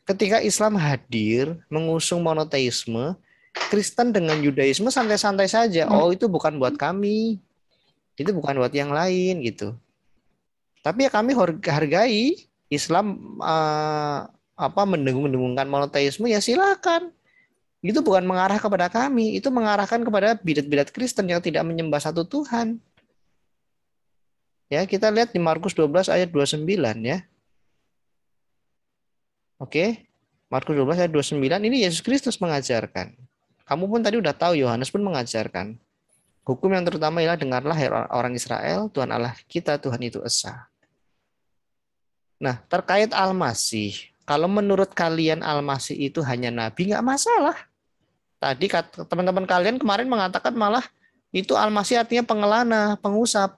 Ketika Islam hadir mengusung monoteisme, Kristen dengan Yudaisme santai-santai saja. Oh, itu bukan buat kami itu bukan buat yang lain gitu tapi ya kami hargai Islam uh, apa mendengung-dengungkan monoteisme ya silakan itu bukan mengarah kepada kami itu mengarahkan kepada bidat-bidat Kristen yang tidak menyembah satu Tuhan ya kita lihat di Markus 12 ayat 29 ya oke Markus 12 ayat 29 ini Yesus Kristus mengajarkan kamu pun tadi udah tahu Yohanes pun mengajarkan Hukum yang terutama ialah dengarlah orang Israel, Tuhan Allah kita, Tuhan itu Esa. Nah, terkait Al-Masih, kalau menurut kalian Al-Masih itu hanya Nabi, nggak masalah. Tadi teman-teman kalian kemarin mengatakan malah itu Al-Masih artinya pengelana, pengusap.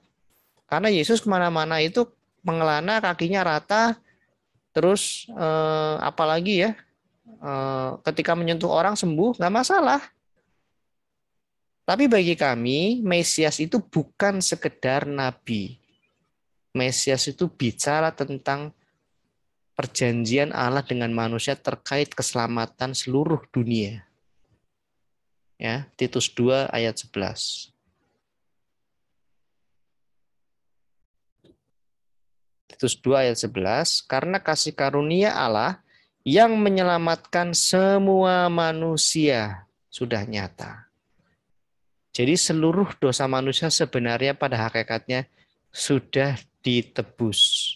Karena Yesus kemana-mana itu pengelana, kakinya rata, terus eh, apalagi ya, eh, ketika menyentuh orang sembuh, nggak masalah. Tapi bagi kami, Mesias itu bukan sekedar nabi. Mesias itu bicara tentang perjanjian Allah dengan manusia terkait keselamatan seluruh dunia. Ya, Titus 2 ayat 11. Titus 2 ayat 11, karena kasih karunia Allah yang menyelamatkan semua manusia sudah nyata. Jadi seluruh dosa manusia sebenarnya pada hakikatnya sudah ditebus,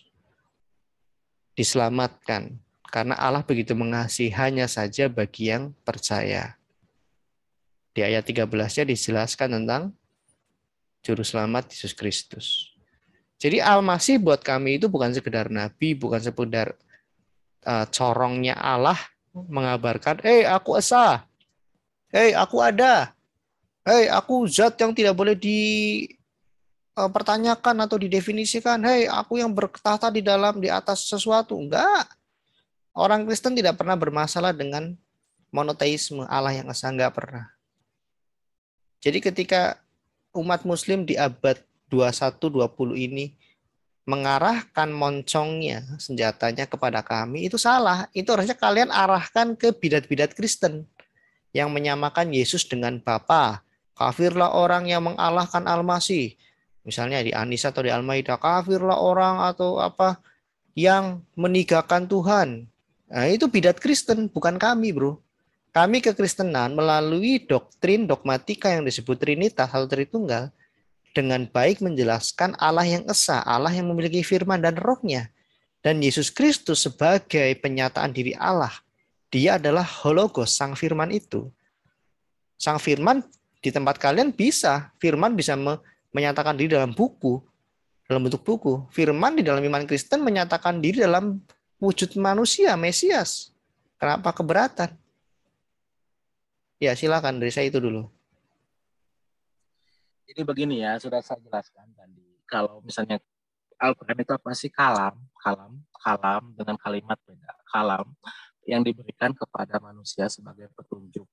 diselamatkan. Karena Allah begitu mengasihi hanya saja bagi yang percaya. Di ayat 13-nya dijelaskan tentang juru selamat Yesus Kristus. Jadi Al-Masih buat kami itu bukan sekedar nabi, bukan sekedar uh, corongnya Allah mengabarkan, "Eh, hey, aku esa. Eh, aku ada. Hei, aku zat yang tidak boleh dipertanyakan eh, atau didefinisikan. Hei, aku yang bertahta di dalam, di atas sesuatu. Enggak. Orang Kristen tidak pernah bermasalah dengan monoteisme, Allah yang esa. Enggak pernah. Jadi ketika umat muslim di abad 21-20 ini mengarahkan moncongnya, senjatanya kepada kami, itu salah. Itu harusnya kalian arahkan ke bidat-bidat Kristen yang menyamakan Yesus dengan Bapa, Kafirlah orang yang mengalahkan Al-Masih. Misalnya di Anis atau di Al-Maidah. Kafirlah orang atau apa yang menigakan Tuhan. Nah, itu bidat Kristen, bukan kami, bro. Kami kekristenan melalui doktrin dogmatika yang disebut Trinitas atau Tritunggal dengan baik menjelaskan Allah yang esa, Allah yang memiliki firman dan rohnya. Dan Yesus Kristus sebagai penyataan diri Allah. Dia adalah hologos, sang firman itu. Sang firman di tempat kalian bisa firman bisa me menyatakan diri dalam buku dalam bentuk buku firman di dalam iman Kristen menyatakan diri dalam wujud manusia Mesias kenapa keberatan ya silakan dari saya itu dulu jadi begini ya sudah saya jelaskan tadi kalau misalnya Al-Quran itu apa sih kalam kalam kalam dengan kalimat beda kalam yang diberikan kepada manusia sebagai petunjuk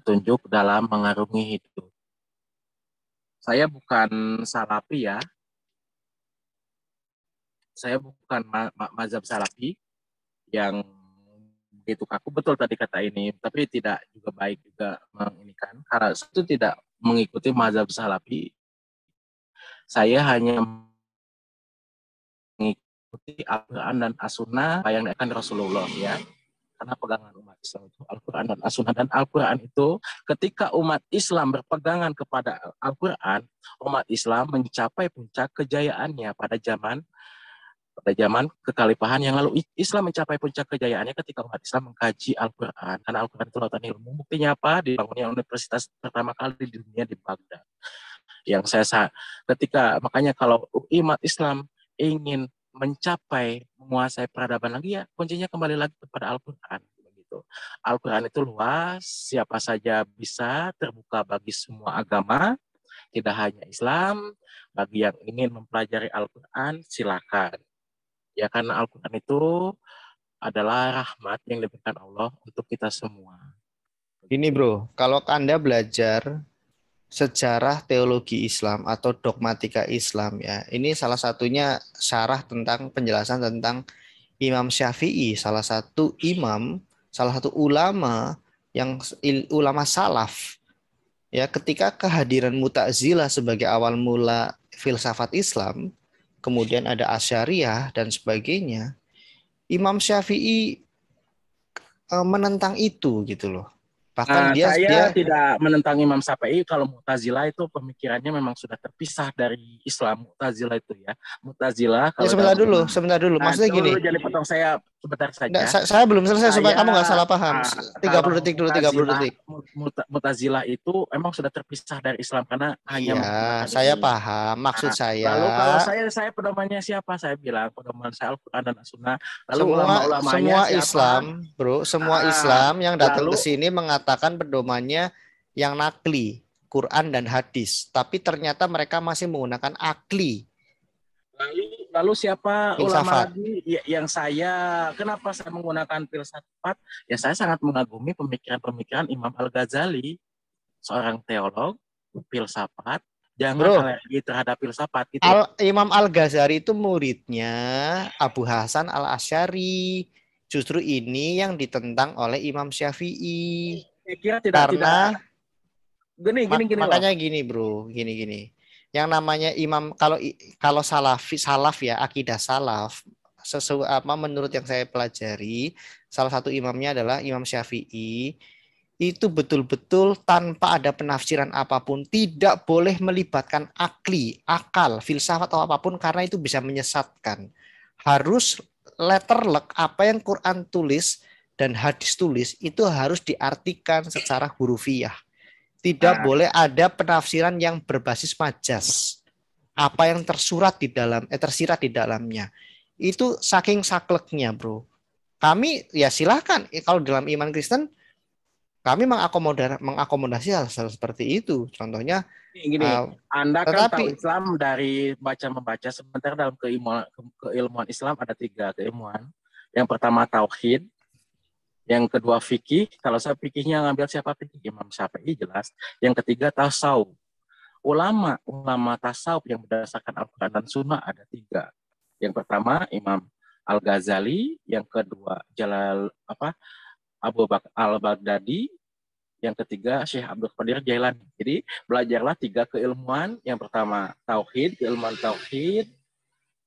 petunjuk dalam mengarungi hidup. Saya bukan salapi ya. Saya bukan ma ma mazhab salapi yang begitu kaku betul tadi kata ini, tapi tidak juga baik juga menginikan karena itu tidak mengikuti mazhab salapi Saya hanya mengikuti Al-Quran dan As-Sunnah yang akan Rasulullah ya. Karena pegangan umat Islam itu Al-Quran dan As-Sunnah. Dan Al-Quran itu ketika umat Islam berpegangan kepada Al-Quran, umat Islam mencapai puncak kejayaannya pada zaman pada zaman kekhalifahan yang lalu Islam mencapai puncak kejayaannya ketika umat Islam mengkaji Al-Quran karena Al-Quran itu lautan ilmu buktinya apa dibangunnya universitas pertama kali di dunia di Baghdad yang saya ketika makanya kalau umat Islam ingin mencapai menguasai peradaban lagi ya kuncinya kembali lagi kepada Al-Qur'an begitu. Al-Qur'an itu luas, siapa saja bisa terbuka bagi semua agama, tidak hanya Islam. Bagi yang ingin mempelajari Al-Qur'an silakan. Ya karena Al-Qur'an itu adalah rahmat yang diberikan Allah untuk kita semua. Ini bro, kalau Anda belajar sejarah teologi Islam atau dogmatika Islam ya. Ini salah satunya syarah tentang penjelasan tentang Imam Syafi'i, salah satu imam, salah satu ulama yang ulama salaf. Ya, ketika kehadiran Mu'tazilah sebagai awal mula filsafat Islam, kemudian ada Asyariah dan sebagainya, Imam Syafi'i e, menentang itu gitu loh. Bahkan nah, dia, saya dia... tidak menentang Imam Syafi'i kalau Mutazila itu pemikirannya memang sudah terpisah dari Islam Mutazila itu ya. Mutazila ya, kalau ya, sebentar dulu, sebentar dulu. Maksudnya nah, gini. jadi potong saya sebentar saja. Nggak, saya, saya belum selesai supaya kamu nggak salah paham. Ah, tiga puluh detik dulu, tiga puluh detik. Mutazila itu emang sudah terpisah dari Islam karena hanya. Ya, saya paham maksud nah, saya. Lalu kalau saya saya pedomannya siapa? Saya bilang pedoman saya Al-Qur'an dan As-Sunnah. Lalu semua, ulama semua siapa? Islam, Bro, semua uh, Islam yang datang ke sini mengatakan pedomannya yang nakli, Quran dan hadis. Tapi ternyata mereka masih menggunakan akli Lalu lalu siapa filsafat. ulama lagi ya, yang saya kenapa saya menggunakan filsafat? Ya saya sangat mengagumi pemikiran-pemikiran Imam Al-Ghazali, seorang teolog, filsafat, jangan Bro, alergi terhadap filsafat gitu. Al, Imam Al-Ghazali itu muridnya Abu Hasan al Ashari Justru ini yang ditentang oleh Imam Syafi'i. Ya, tidak, Karena tidak. Gini, gini, gini, makanya loh. gini bro, gini gini yang namanya imam kalau kalau Salaf, salaf ya akidah salaf sesuai apa menurut yang saya pelajari salah satu imamnya adalah Imam Syafi'i itu betul-betul tanpa ada penafsiran apapun tidak boleh melibatkan akli akal filsafat atau apapun karena itu bisa menyesatkan harus letter letterlek apa yang Quran tulis dan hadis tulis itu harus diartikan secara hurufiah tidak nah. boleh ada penafsiran yang berbasis majas. Apa yang tersurat di dalam eh tersirat di dalamnya. Itu saking sakleknya, Bro. Kami ya silahkan eh, kalau dalam iman Kristen kami mengakomodasi, mengakomodasi hal, hal seperti itu. Contohnya gini, uh, Anda kan tahu Islam dari baca membaca Sementara dalam keilmuan keilmuan Islam ada tiga keilmuan. Yang pertama tauhid, yang kedua fikih, kalau saya fikihnya ngambil siapa fikih Imam Syafi'i jelas. Yang ketiga tasawuf. Ulama, ulama tasawuf yang berdasarkan Al-Quran dan Sunnah ada tiga. Yang pertama Imam Al Ghazali, yang kedua Jalal apa Abu Bakar Al Baghdadi, yang ketiga Syekh Abdul Qadir Jailani. Jadi belajarlah tiga keilmuan. Yang pertama tauhid, keilmuan tauhid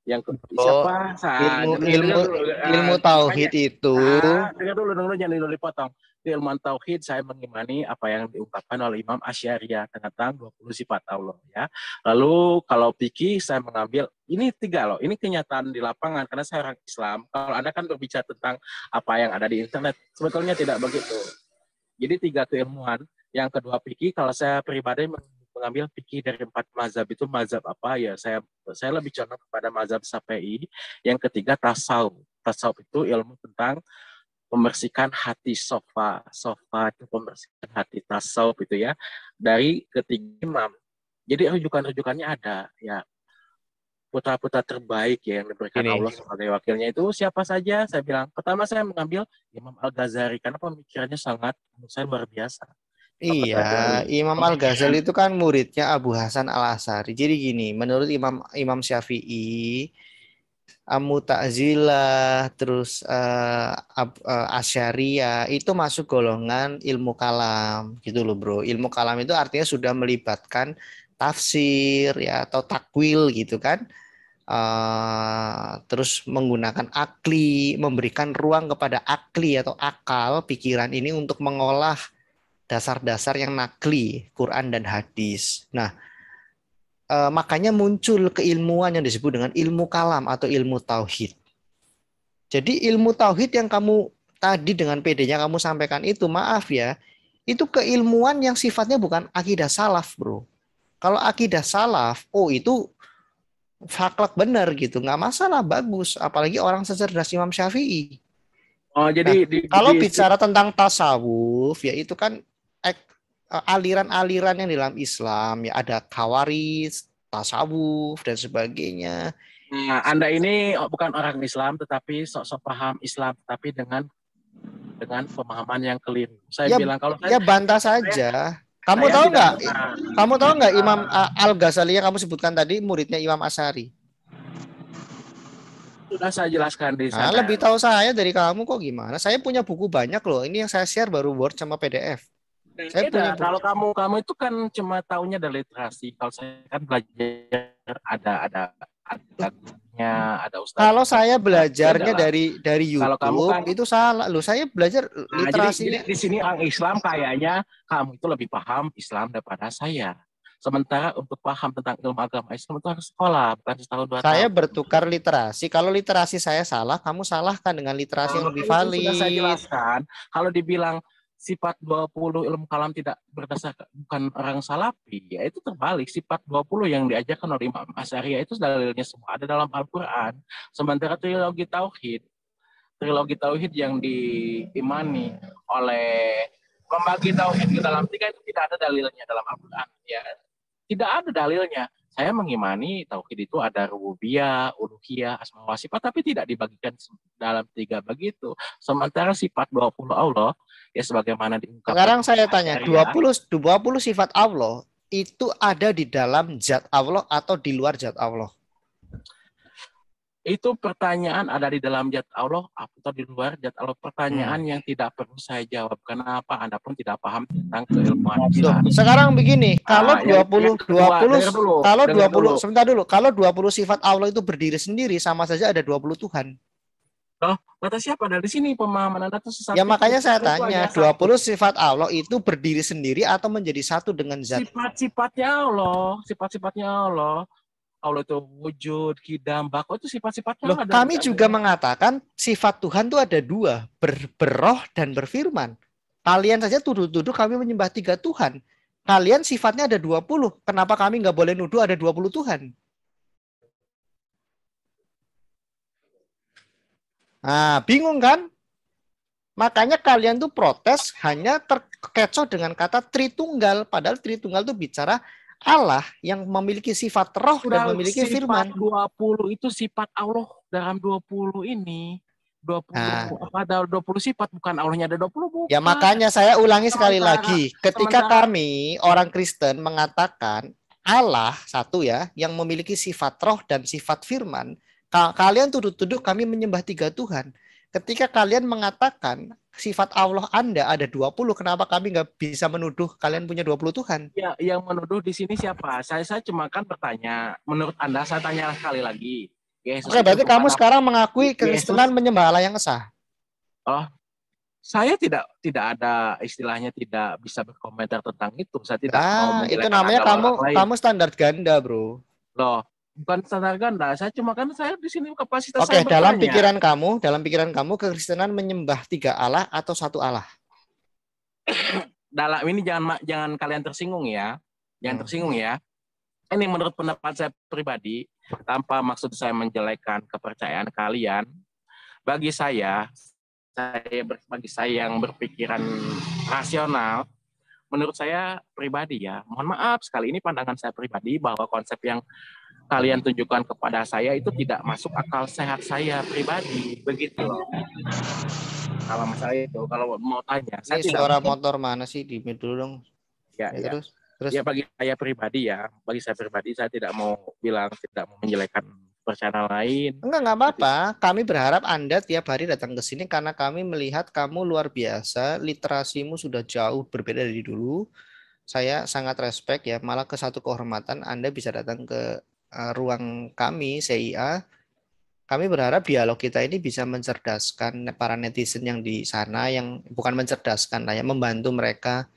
yang ke, oh, siapa Saat ilmu ilmu, ilmu ah, tauhid Makanya, itu ah, dengar dulu dengar dulu jangan dulu dipotong di ilmu tauhid saya mengimani apa yang diungkapkan oleh Imam Asyariah tentang 20 sifat Allah ya lalu kalau pikir saya mengambil ini tiga loh ini kenyataan di lapangan karena saya orang Islam kalau anda kan berbicara tentang apa yang ada di internet sebetulnya tidak begitu jadi tiga keilmuan yang kedua pikir kalau saya pribadi mengambil fikih dari empat mazhab itu mazhab apa ya saya saya lebih condong kepada mazhab sapi yang ketiga tasawuf tasawuf itu ilmu tentang membersihkan hati sofa sofa itu membersihkan hati tasawuf itu ya dari ketiga imam jadi rujukan-rujukannya ada ya putra-putra terbaik ya yang diberikan Ini. Allah sebagai wakilnya itu siapa saja saya bilang pertama saya mengambil Imam Al Ghazali karena pemikirannya sangat menurut saya luar biasa Iya, Imam Al Ghazali itu kan muridnya Abu Hasan Al Asari. Jadi gini, menurut Imam Imam Syafi'i, Amu Ta'zilah, terus uh, ab, uh, eh, Asyaria itu masuk golongan ilmu kalam gitu loh bro. Ilmu kalam itu artinya sudah melibatkan tafsir ya atau takwil gitu kan. Uh, terus menggunakan akli, memberikan ruang kepada akli atau akal pikiran ini untuk mengolah dasar-dasar yang nakli Quran dan hadis. Nah, eh, makanya muncul keilmuan yang disebut dengan ilmu kalam atau ilmu tauhid. Jadi ilmu tauhid yang kamu tadi dengan PD-nya kamu sampaikan itu, maaf ya, itu keilmuan yang sifatnya bukan akidah salaf, Bro. Kalau akidah salaf, oh itu faklak benar gitu, nggak masalah, bagus. Apalagi orang secerdas Imam Syafi'i. Oh, jadi nah, di, kalau di, bicara tentang tasawuf, ya itu kan Eh, aliran-aliran yang di dalam Islam ya ada kawaris, tasawuf dan sebagainya. Nah, Anda ini oh, bukan orang Islam tetapi sok-sok paham Islam tapi dengan dengan pemahaman yang keliru. Saya ya, bilang kalau ya saya, bantah saja. Kamu tahu nggak? Kamu tahu nggak Imam eh, Al Ghazali yang kamu sebutkan tadi muridnya Imam Asari? Sudah saya jelaskan di nah, sana. Nah, lebih tahu saya dari kamu kok gimana? Saya punya buku banyak loh. Ini yang saya share baru Word sama PDF saya Eda, punya kalau kamu kamu itu kan cuma tahunya dari literasi. Kalau saya kan belajar ada ada adanya ada ustaz. Kalau saya belajarnya adalah, dari dari YouTube kalau kamu kan, itu salah. Lu saya belajar literasi. Nah, jadi, di sini orang Islam kayaknya kamu itu lebih paham Islam daripada saya. Sementara untuk paham tentang ilmu agama Islam itu harus sekolah, bukan setahun dua tahun. Saya bertukar literasi. Kalau literasi saya salah, kamu salahkan dengan literasi yang lebih valid. Sudah saya jelaskan. Kalau dibilang sifat 20 ilmu kalam tidak berdasarkan bukan orang salafi, ya itu terbalik. Sifat 20 yang diajarkan oleh Imam Asyari itu dalilnya semua ada dalam Al-Quran. Sementara trilogi Tauhid, trilogi Tauhid yang diimani oleh pembagi Tauhid ke dalam tiga itu tidak ada dalilnya dalam Al-Quran. Ya. Tidak ada dalilnya saya mengimani tauhid itu ada rububiyah, uluhiyah, asma wa sifat tapi tidak dibagikan dalam tiga begitu. Sementara sifat 20 Allah ya sebagaimana diungkapkan. Sekarang saya tanya, syariah, 20 20 sifat Allah itu ada di dalam zat Allah atau di luar zat Allah? itu pertanyaan ada di dalam jad Allah atau di luar jad Allah pertanyaan hmm. yang tidak perlu saya jawab kenapa Anda pun tidak paham tentang keilmuan itu Sekarang begini, ah, kalau dua puluh dua puluh dulu, kalau dua puluh sebentar dulu, kalau puluh sifat Allah itu berdiri sendiri sama saja ada 20 Tuhan. Loh, kata siapa dari sini pemahaman Anda itu sesat? Ya makanya saya itu tanya, puluh sifat Allah itu berdiri sendiri atau menjadi satu dengan zat? Sifat-sifatnya Allah, sifat-sifatnya Allah Allah itu wujud, kidam, bako itu sifat-sifatnya Loh, ada. Kami juga ada. mengatakan sifat Tuhan itu ada dua, ber, berroh dan berfirman. Kalian saja tuduh-tuduh kami menyembah tiga Tuhan. Kalian sifatnya ada dua puluh. Kenapa kami nggak boleh nuduh ada dua puluh Tuhan? Nah, bingung kan? Makanya kalian tuh protes hanya terkecoh dengan kata Tritunggal. Padahal Tritunggal itu bicara Allah yang memiliki sifat roh dan memiliki sifat firman. 20 itu sifat Allah dalam 20 ini 20 nah. apa ada 20 sifat bukan Allahnya ada 20 bukan. Ya makanya saya ulangi sementara, sekali lagi ketika sementara. kami orang Kristen mengatakan Allah satu ya yang memiliki sifat roh dan sifat firman kalian tuduh-tuduh kami menyembah tiga Tuhan. Ketika kalian mengatakan sifat Allah Anda ada 20, kenapa kami nggak bisa menuduh kalian punya 20 Tuhan? Ya, yang menuduh di sini siapa? Saya saya cuma kan bertanya. Menurut Anda saya tanya sekali lagi. Yesus Oke, berarti kamu sekarang mengakui kekristenan menyembah Allah yang sah? Oh, saya tidak tidak ada istilahnya tidak bisa berkomentar tentang itu. Saya tidak nah, mau itu namanya kamu kamu standar ganda, Bro. Loh, bukan standar ganda. Saya cuma kan saya di sini kapasitas Oke, saya dalam bertanya. pikiran kamu, dalam pikiran kamu kekristenan menyembah tiga Allah atau satu Allah? dalam ini jangan jangan kalian tersinggung ya. Jangan hmm. tersinggung ya. Ini menurut pendapat saya pribadi tanpa maksud saya menjelekkan kepercayaan kalian. Bagi saya, saya bagi saya yang berpikiran rasional, menurut saya pribadi ya, mohon maaf sekali ini pandangan saya pribadi bahwa konsep yang kalian tunjukkan kepada saya itu tidak masuk akal sehat saya pribadi begitu loh kalau masalah itu kalau mau tanya ini saya suara tidak... motor mana sih di dulu dong ya, ya, ya. terus terus ya bagi saya pribadi ya bagi saya pribadi saya tidak mau bilang tidak mau menjelekan wacana lain. Enggak, enggak apa-apa. Kami berharap Anda tiap hari datang ke sini karena kami melihat kamu luar biasa, literasimu sudah jauh berbeda dari dulu. Saya sangat respect ya, malah ke satu kehormatan Anda bisa datang ke eh, ruang kami CIA. Kami berharap dialog kita ini bisa mencerdaskan para netizen yang di sana yang bukan mencerdaskan lah ya, membantu mereka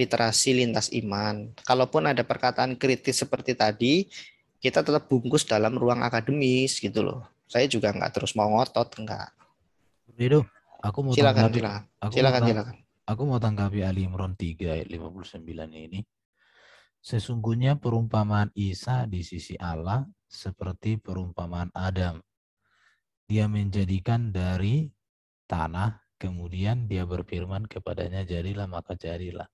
literasi lintas iman. Kalaupun ada perkataan kritis seperti tadi, kita tetap bungkus dalam ruang akademis gitu loh. Saya juga nggak terus mau ngotot, enggak. Itu aku mau silakan, tanggapi. Silakan, aku silakan, mau silakan. Aku mau tanggapi Ali Imran 3 ayat 59 ini. Sesungguhnya perumpamaan Isa di sisi Allah seperti perumpamaan Adam. Dia menjadikan dari tanah, kemudian dia berfirman kepadanya jadilah maka jadilah.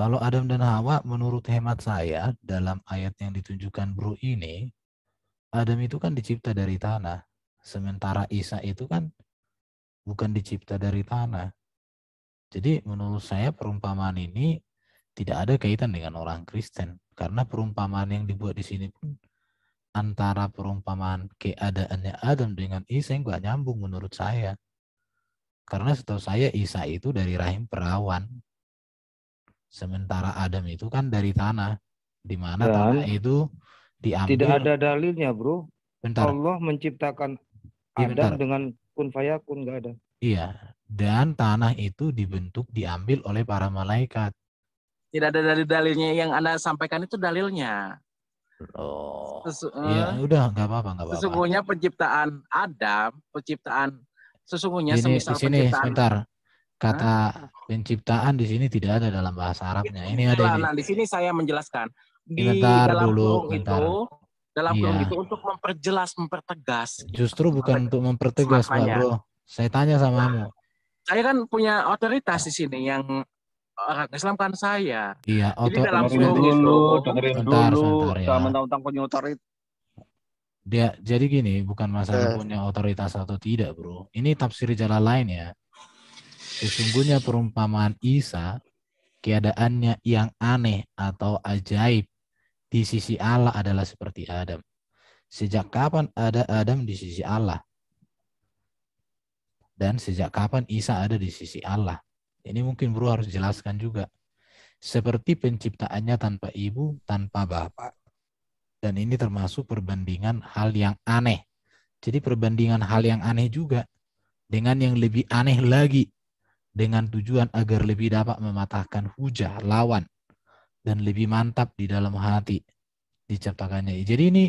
Kalau Adam dan Hawa menurut hemat saya dalam ayat yang ditunjukkan Bro ini, Adam itu kan dicipta dari tanah. Sementara Isa itu kan bukan dicipta dari tanah. Jadi menurut saya perumpamaan ini tidak ada kaitan dengan orang Kristen karena perumpamaan yang dibuat di sini pun antara perumpamaan keadaannya Adam dengan Isa yang gak nyambung menurut saya. Karena setahu saya Isa itu dari rahim perawan, Sementara Adam itu kan dari tanah, di mana tanah itu diambil. Tidak ada dalilnya, bro. Bentar. Allah menciptakan iya, Adam bentar. dengan kun fayakun, nggak ada. Iya. Dan tanah itu dibentuk diambil oleh para malaikat. Tidak ada dalil-dalilnya yang anda sampaikan itu dalilnya. Oh. Sesu ya udah nggak apa-apa nggak apa-apa. Sesungguhnya penciptaan Adam, penciptaan sesungguhnya Gini, semisal di sini, Sebentar kata ah. penciptaan di sini tidak ada dalam bahasa Arabnya. Ini ada nah, ini. Nah, di sini saya menjelaskan di bentar dalam dulu, bentar. itu dalam iya. itu untuk memperjelas, mempertegas. Gitu. Justru bukan untuk mempertegas, Pak Bro. Saya tanya sama nah, kamu. saya kan punya otoritas di sini yang orang Islam kan saya. Iya, otor Jadi dalam dengerin dulu, dengerin bentar, dulu, bentar, ya. tentang punya otoritas. Dia jadi gini, bukan masalah eh. punya otoritas atau tidak, Bro. Ini tafsir jalan lain ya. Sesungguhnya perumpamaan Isa, keadaannya yang aneh atau ajaib di sisi Allah adalah seperti Adam. Sejak kapan ada Adam di sisi Allah? Dan sejak kapan Isa ada di sisi Allah? Ini mungkin bro harus jelaskan juga. Seperti penciptaannya tanpa ibu, tanpa bapak. Dan ini termasuk perbandingan hal yang aneh. Jadi perbandingan hal yang aneh juga dengan yang lebih aneh lagi dengan tujuan agar lebih dapat mematahkan hujah lawan dan lebih mantap di dalam hati diciptakannya. Jadi ini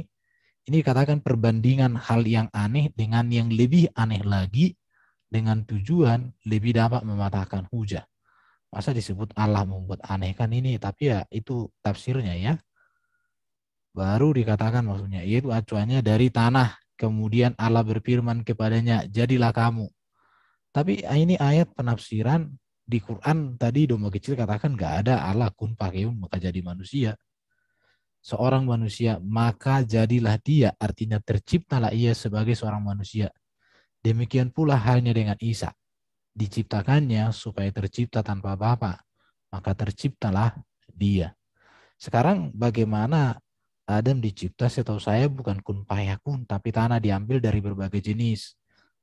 ini katakan perbandingan hal yang aneh dengan yang lebih aneh lagi dengan tujuan lebih dapat mematahkan hujah. Masa disebut Allah membuat aneh kan ini tapi ya itu tafsirnya ya. Baru dikatakan maksudnya yaitu acuannya dari tanah kemudian Allah berfirman kepadanya jadilah kamu tapi ah, ini ayat penafsiran di Quran tadi domba kecil katakan gak ada Allah kun pakaium maka jadi manusia. Seorang manusia maka jadilah dia artinya terciptalah ia sebagai seorang manusia. Demikian pula halnya dengan Isa. Diciptakannya supaya tercipta tanpa bapa, maka terciptalah dia. Sekarang bagaimana Adam dicipta setahu saya bukan kun payakun tapi tanah diambil dari berbagai jenis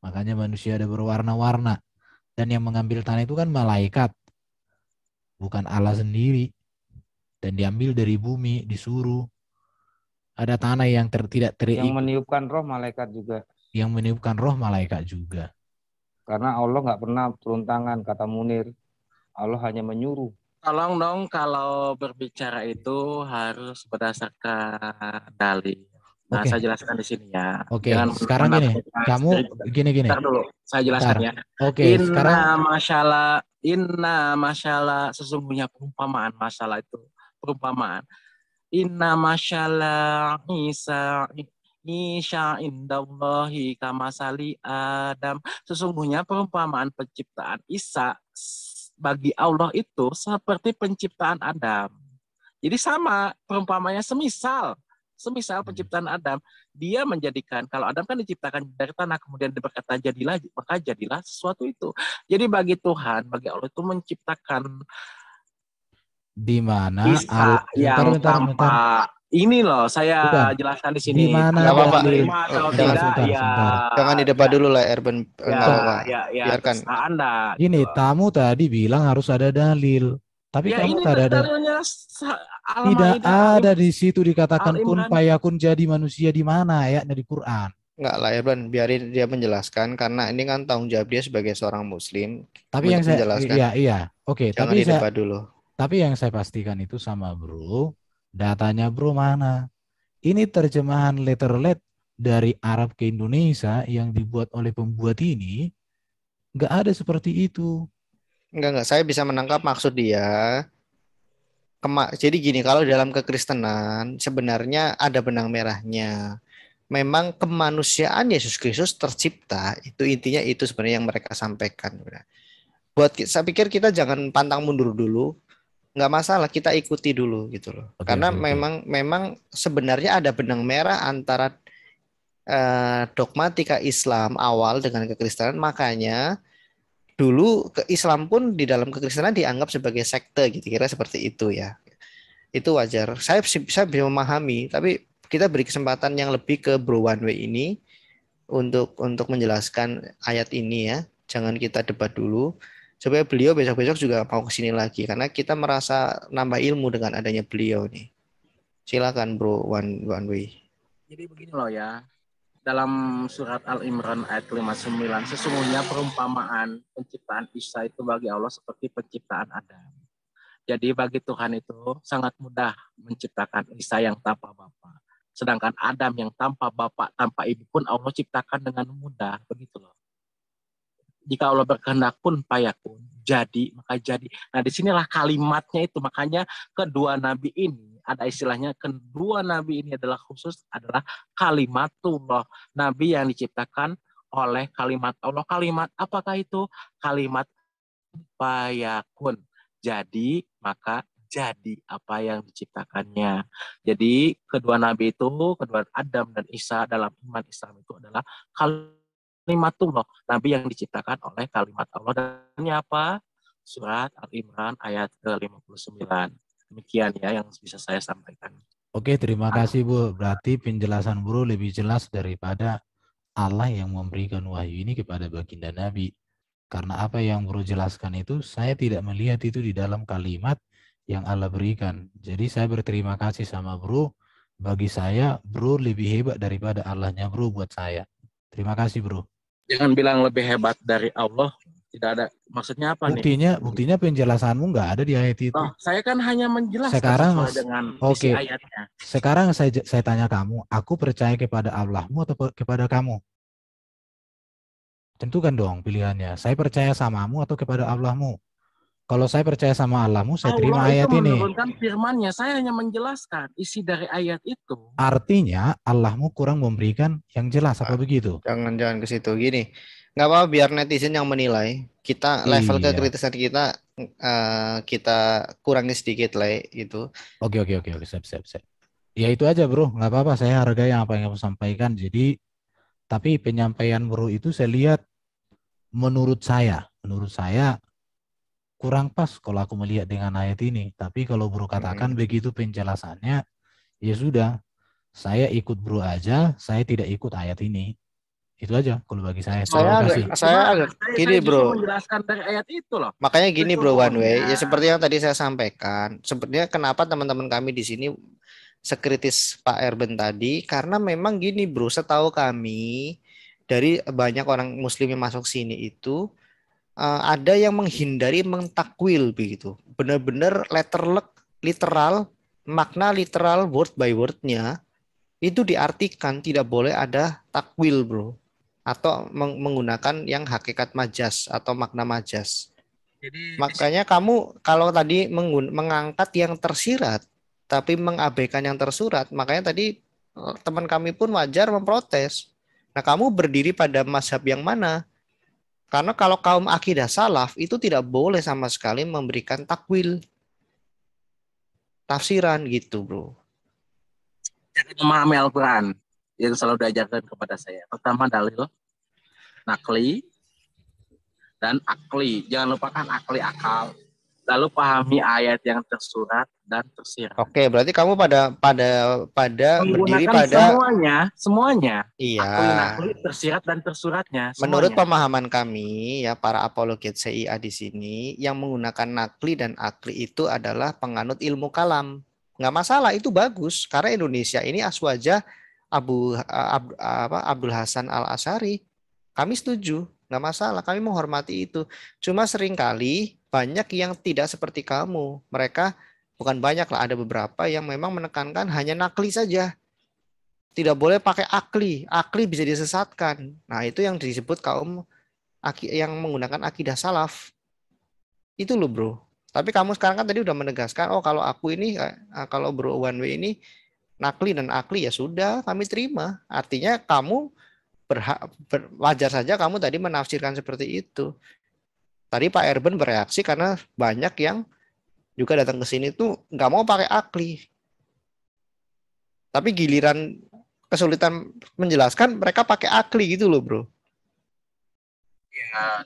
Makanya manusia ada berwarna-warna. Dan yang mengambil tanah itu kan malaikat. Bukan Allah sendiri. Dan diambil dari bumi, disuruh. Ada tanah yang ter, tidak terik. Yang meniupkan roh malaikat juga. Yang meniupkan roh malaikat juga. Karena Allah nggak pernah turun tangan, kata Munir. Allah hanya menyuruh. Tolong dong kalau berbicara itu harus berdasarkan dalil. Nah, okay. saya jelaskan di sini ya. Oke. Okay. sekarang gini, kamu gini-gini. Ntar dulu, saya jelaskan Bentar. ya. Oke. Okay, inna masalah, inna masalah sesungguhnya perumpamaan masalah itu perumpamaan. Inna masalah Isa Isya indallahi kamasali Adam. Sesungguhnya perumpamaan penciptaan Isa bagi Allah itu seperti penciptaan Adam. Jadi sama perumpamanya semisal. Semisal hmm. penciptaan Adam, dia menjadikan kalau Adam kan diciptakan dari tanah kemudian berkata jadilah maka jadilah sesuatu itu. Jadi bagi Tuhan, bagi Allah itu menciptakan di mana Allah yang bentar, tanpa bentar. ini loh saya Bukan. jelaskan di sini. Dimana ya, Bapak. Terima oh, atau jangan, tidak bentar, ya. Jangan di depan ya. dulu lah Erben ya, ya, ya, biarkan. Anda. Ini gitu. tamu tadi bilang harus ada dalil. Tapi ya kamu ini ada dalilnya Al tidak ada di situ dikatakan kun payakun jadi manusia di mana ya dari Quran. Enggak lah ya Blan, biarin dia menjelaskan karena ini kan tanggung jawab dia sebagai seorang muslim. Tapi yang saya iya iya. Oke, okay, tapi saya dulu. Tapi yang saya pastikan itu sama Bro, datanya Bro mana? Ini terjemahan letterlet dari Arab ke Indonesia yang dibuat oleh pembuat ini nggak ada seperti itu. Enggak enggak, saya bisa menangkap maksud dia kema jadi gini kalau dalam kekristenan sebenarnya ada benang merahnya. Memang kemanusiaan Yesus Kristus tercipta itu intinya itu sebenarnya yang mereka sampaikan. Buat saya pikir kita jangan pantang mundur dulu, nggak masalah kita ikuti dulu gitu loh. Okay, Karena okay. memang memang sebenarnya ada benang merah antara eh, dogmatika Islam awal dengan kekristenan makanya dulu ke Islam pun di dalam kekristenan dianggap sebagai sekte gitu kira seperti itu ya itu wajar saya bisa bisa memahami tapi kita beri kesempatan yang lebih ke Bro One Way ini untuk untuk menjelaskan ayat ini ya jangan kita debat dulu supaya beliau besok-besok juga mau kesini lagi karena kita merasa nambah ilmu dengan adanya beliau nih silakan Bro One One Way jadi begini loh ya dalam surat Al-Imran ayat 59, sesungguhnya perumpamaan penciptaan Isa itu bagi Allah seperti penciptaan Adam. Jadi bagi Tuhan itu sangat mudah menciptakan Isa yang tanpa Bapa. Sedangkan Adam yang tanpa Bapak, tanpa Ibu pun Allah ciptakan dengan mudah. Begitu loh. Jika Allah berkehendak pun payah pun jadi, maka jadi. Nah disinilah kalimatnya itu. Makanya kedua nabi ini ada istilahnya kedua nabi ini adalah khusus adalah kalimatullah nabi yang diciptakan oleh kalimat Allah kalimat apakah itu kalimat payakun jadi maka jadi apa yang diciptakannya. Jadi kedua nabi itu, kedua Adam dan Isa dalam iman Islam itu adalah kalimatullah, nabi yang diciptakan oleh kalimat Allah dan ini apa? Surat Al-Imran ayat ke-59. Demikian ya yang bisa saya sampaikan. Oke, terima ah. kasih Bu. Berarti penjelasan Bu lebih jelas daripada Allah yang memberikan wahyu ini kepada baginda Nabi. Karena apa yang Bro jelaskan itu, saya tidak melihat itu di dalam kalimat yang Allah berikan. Jadi saya berterima kasih sama Bro. Bagi saya, Bro lebih hebat daripada Allahnya Bro buat saya. Terima kasih Bro. Jangan bilang lebih hebat dari Allah, tidak ada maksudnya apa buktinya, nih? Buktinya buktinya penjelasanmu nggak ada di ayat itu. Oh, saya kan hanya menjelaskan sekarang, dengan okay. Sekarang saya saya tanya kamu, aku percaya kepada Allahmu atau kepada kamu? Tentukan dong pilihannya. Saya percaya samamu atau kepada Allahmu? Kalau saya percaya sama Allahmu, saya Allah terima ayat ini. firman saya hanya menjelaskan isi dari ayat itu. Artinya Allahmu kurang memberikan yang jelas apa begitu? Jangan jangan ke situ gini nggak apa apa biar netizen yang menilai kita level iya. kekritisan kita uh, kita kurangi sedikit lah itu oke oke oke oke siap siap siap ya itu aja bro nggak apa apa saya harga yang apa yang kamu sampaikan jadi tapi penyampaian bro itu saya lihat menurut saya menurut saya kurang pas kalau aku melihat dengan ayat ini tapi kalau bro katakan hmm. begitu penjelasannya ya sudah saya ikut bro aja saya tidak ikut ayat ini itu aja kalau bagi saya saya agak, saya agak gini saya bro menjelaskan dari ayat itu loh makanya gini bro one way ya. seperti yang tadi saya sampaikan sepertinya kenapa teman-teman kami di sini sekritis Pak Erben tadi karena memang gini bro setahu kami dari banyak orang muslim yang masuk sini itu eh, ada yang menghindari mentakwil begitu benar-benar letterlek literal makna literal word by wordnya itu diartikan tidak boleh ada takwil bro atau meng menggunakan yang hakikat majas atau makna majas. Jadi, Makanya kamu kalau tadi mengangkat yang tersirat tapi mengabaikan yang tersurat, makanya tadi eh, teman kami pun wajar memprotes. Nah, kamu berdiri pada mazhab yang mana? Karena kalau kaum akidah salaf itu tidak boleh sama sekali memberikan takwil tafsiran gitu, Bro. Jangan memahami Al-Qur'an yang selalu diajarkan kepada saya. Pertama dalil, nakli dan akli. Jangan lupakan akli akal. Lalu pahami ayat yang tersurat dan tersirat. Oke, berarti kamu pada pada pada berdiri pada semuanya, semuanya. Iya. Akli, nakli, tersirat dan tersuratnya. Semuanya. Menurut pemahaman kami ya para apologet CIA di sini yang menggunakan nakli dan akli itu adalah penganut ilmu kalam. Nggak masalah, itu bagus karena Indonesia ini aswaja Abu Abu apa, Abdul Hasan Al Asari kami setuju, nggak masalah. Kami menghormati itu. Cuma seringkali banyak yang tidak seperti kamu. Mereka bukan banyak lah, ada beberapa yang memang menekankan hanya nakli saja. Tidak boleh pakai akli. Akli bisa disesatkan. Nah, itu yang disebut kaum yang menggunakan akidah salaf. Itu loh, Bro. Tapi kamu sekarang kan tadi udah menegaskan, oh kalau aku ini, eh, eh, kalau Bro One Way ini nakli dan akli ya sudah kami terima. Artinya kamu berhak ber, wajar saja kamu tadi menafsirkan seperti itu. Tadi Pak Erben bereaksi karena banyak yang juga datang ke sini tuh nggak mau pakai akli. Tapi giliran kesulitan menjelaskan mereka pakai akli gitu loh, Bro. Ya,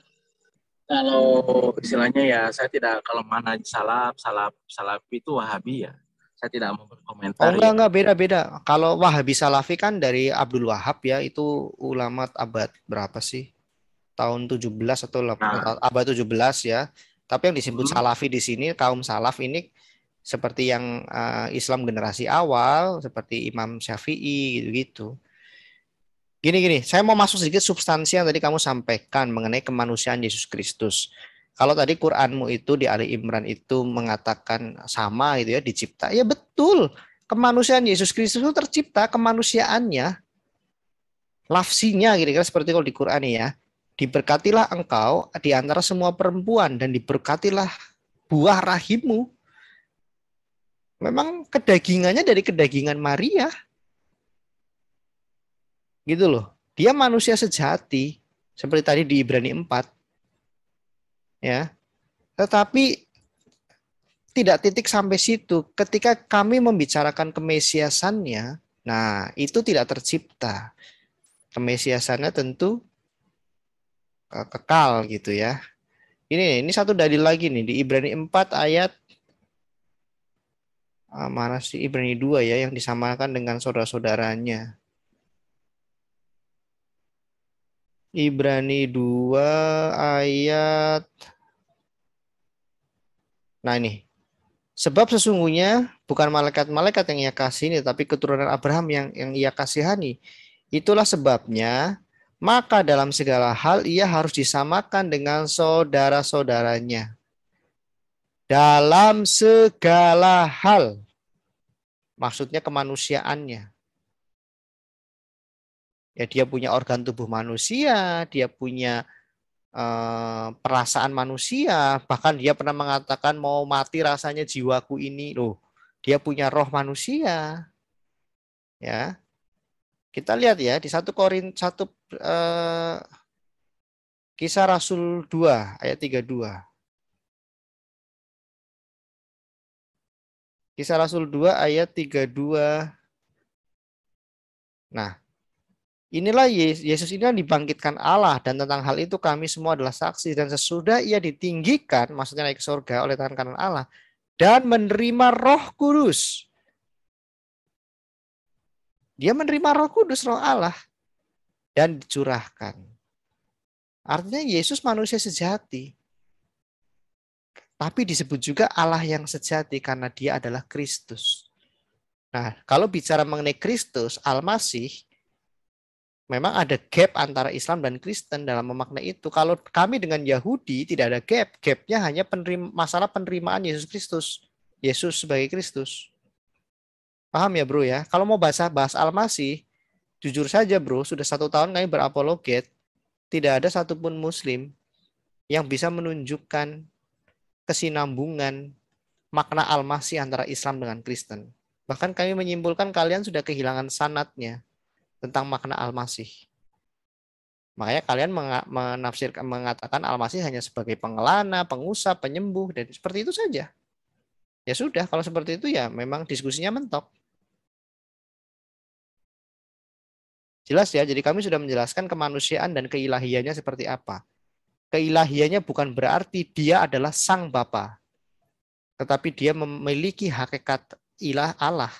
kalau istilahnya ya saya tidak kalau mana salap salap salaf itu wahabi ya saya tidak mau berkomentar. Oh, enggak, enggak, beda-beda. Kalau Wahabi Salafi kan dari Abdul Wahab ya, itu ulama abad berapa sih? Tahun 17 atau nah. Eh, abad 17 ya. Tapi yang disebut hmm. Salafi di sini, kaum Salaf ini seperti yang uh, Islam generasi awal, seperti Imam Syafi'i gitu-gitu. Gini-gini, saya mau masuk sedikit substansi yang tadi kamu sampaikan mengenai kemanusiaan Yesus Kristus kalau tadi Quranmu itu di Ali Imran itu mengatakan sama gitu ya dicipta. Ya betul. Kemanusiaan Yesus Kristus itu tercipta kemanusiaannya. Lafsinya gitu kira-kira seperti kalau di Quran ya. Diberkatilah engkau di antara semua perempuan dan diberkatilah buah rahimmu. Memang kedagingannya dari kedagingan Maria. Gitu loh. Dia manusia sejati. Seperti tadi di Ibrani 4 ya. Tetapi tidak titik sampai situ. Ketika kami membicarakan kemesiasannya, nah itu tidak tercipta. Kemesiasannya tentu kekal gitu ya. Ini ini satu dalil lagi nih di Ibrani 4 ayat ah, mana sih Ibrani 2 ya yang disamakan dengan saudara-saudaranya. Ibrani 2 ayat Nah ini, sebab sesungguhnya bukan malaikat-malaikat yang ia kasih ini tapi keturunan Abraham yang yang ia kasihani. Itulah sebabnya, maka dalam segala hal ia harus disamakan dengan saudara-saudaranya. Dalam segala hal. Maksudnya kemanusiaannya. Ya dia punya organ tubuh manusia, dia punya Eh, perasaan manusia, bahkan dia pernah mengatakan mau mati rasanya jiwaku ini loh. Dia punya roh manusia. Ya. Kita lihat ya di satu Korin satu eh, Kisah Rasul 2 ayat 32. Kisah Rasul 2 ayat 32. Nah, Inilah Yesus ini yang dibangkitkan Allah dan tentang hal itu kami semua adalah saksi dan sesudah ia ditinggikan maksudnya naik ke surga oleh tangan kanan Allah dan menerima Roh Kudus. Dia menerima Roh Kudus, Roh Allah dan dicurahkan. Artinya Yesus manusia sejati. Tapi disebut juga Allah yang sejati karena dia adalah Kristus. Nah, kalau bicara mengenai Kristus, Almasih memang ada gap antara Islam dan Kristen dalam memakna itu. Kalau kami dengan Yahudi tidak ada gap, gapnya hanya penerima, masalah penerimaan Yesus Kristus, Yesus sebagai Kristus. Paham ya bro ya? Kalau mau bahas bahas Al-Masih, jujur saja bro, sudah satu tahun kami berapologet, tidak ada satupun Muslim yang bisa menunjukkan kesinambungan makna Al-Masih antara Islam dengan Kristen. Bahkan kami menyimpulkan kalian sudah kehilangan sanatnya tentang makna al-masih. Makanya kalian menafsirkan mengatakan al-masih hanya sebagai pengelana, pengusaha, penyembuh dan seperti itu saja. Ya sudah, kalau seperti itu ya memang diskusinya mentok. Jelas ya, jadi kami sudah menjelaskan kemanusiaan dan keilahiannya seperti apa. Keilahiannya bukan berarti dia adalah sang Bapa, tetapi dia memiliki hakikat ilah Allah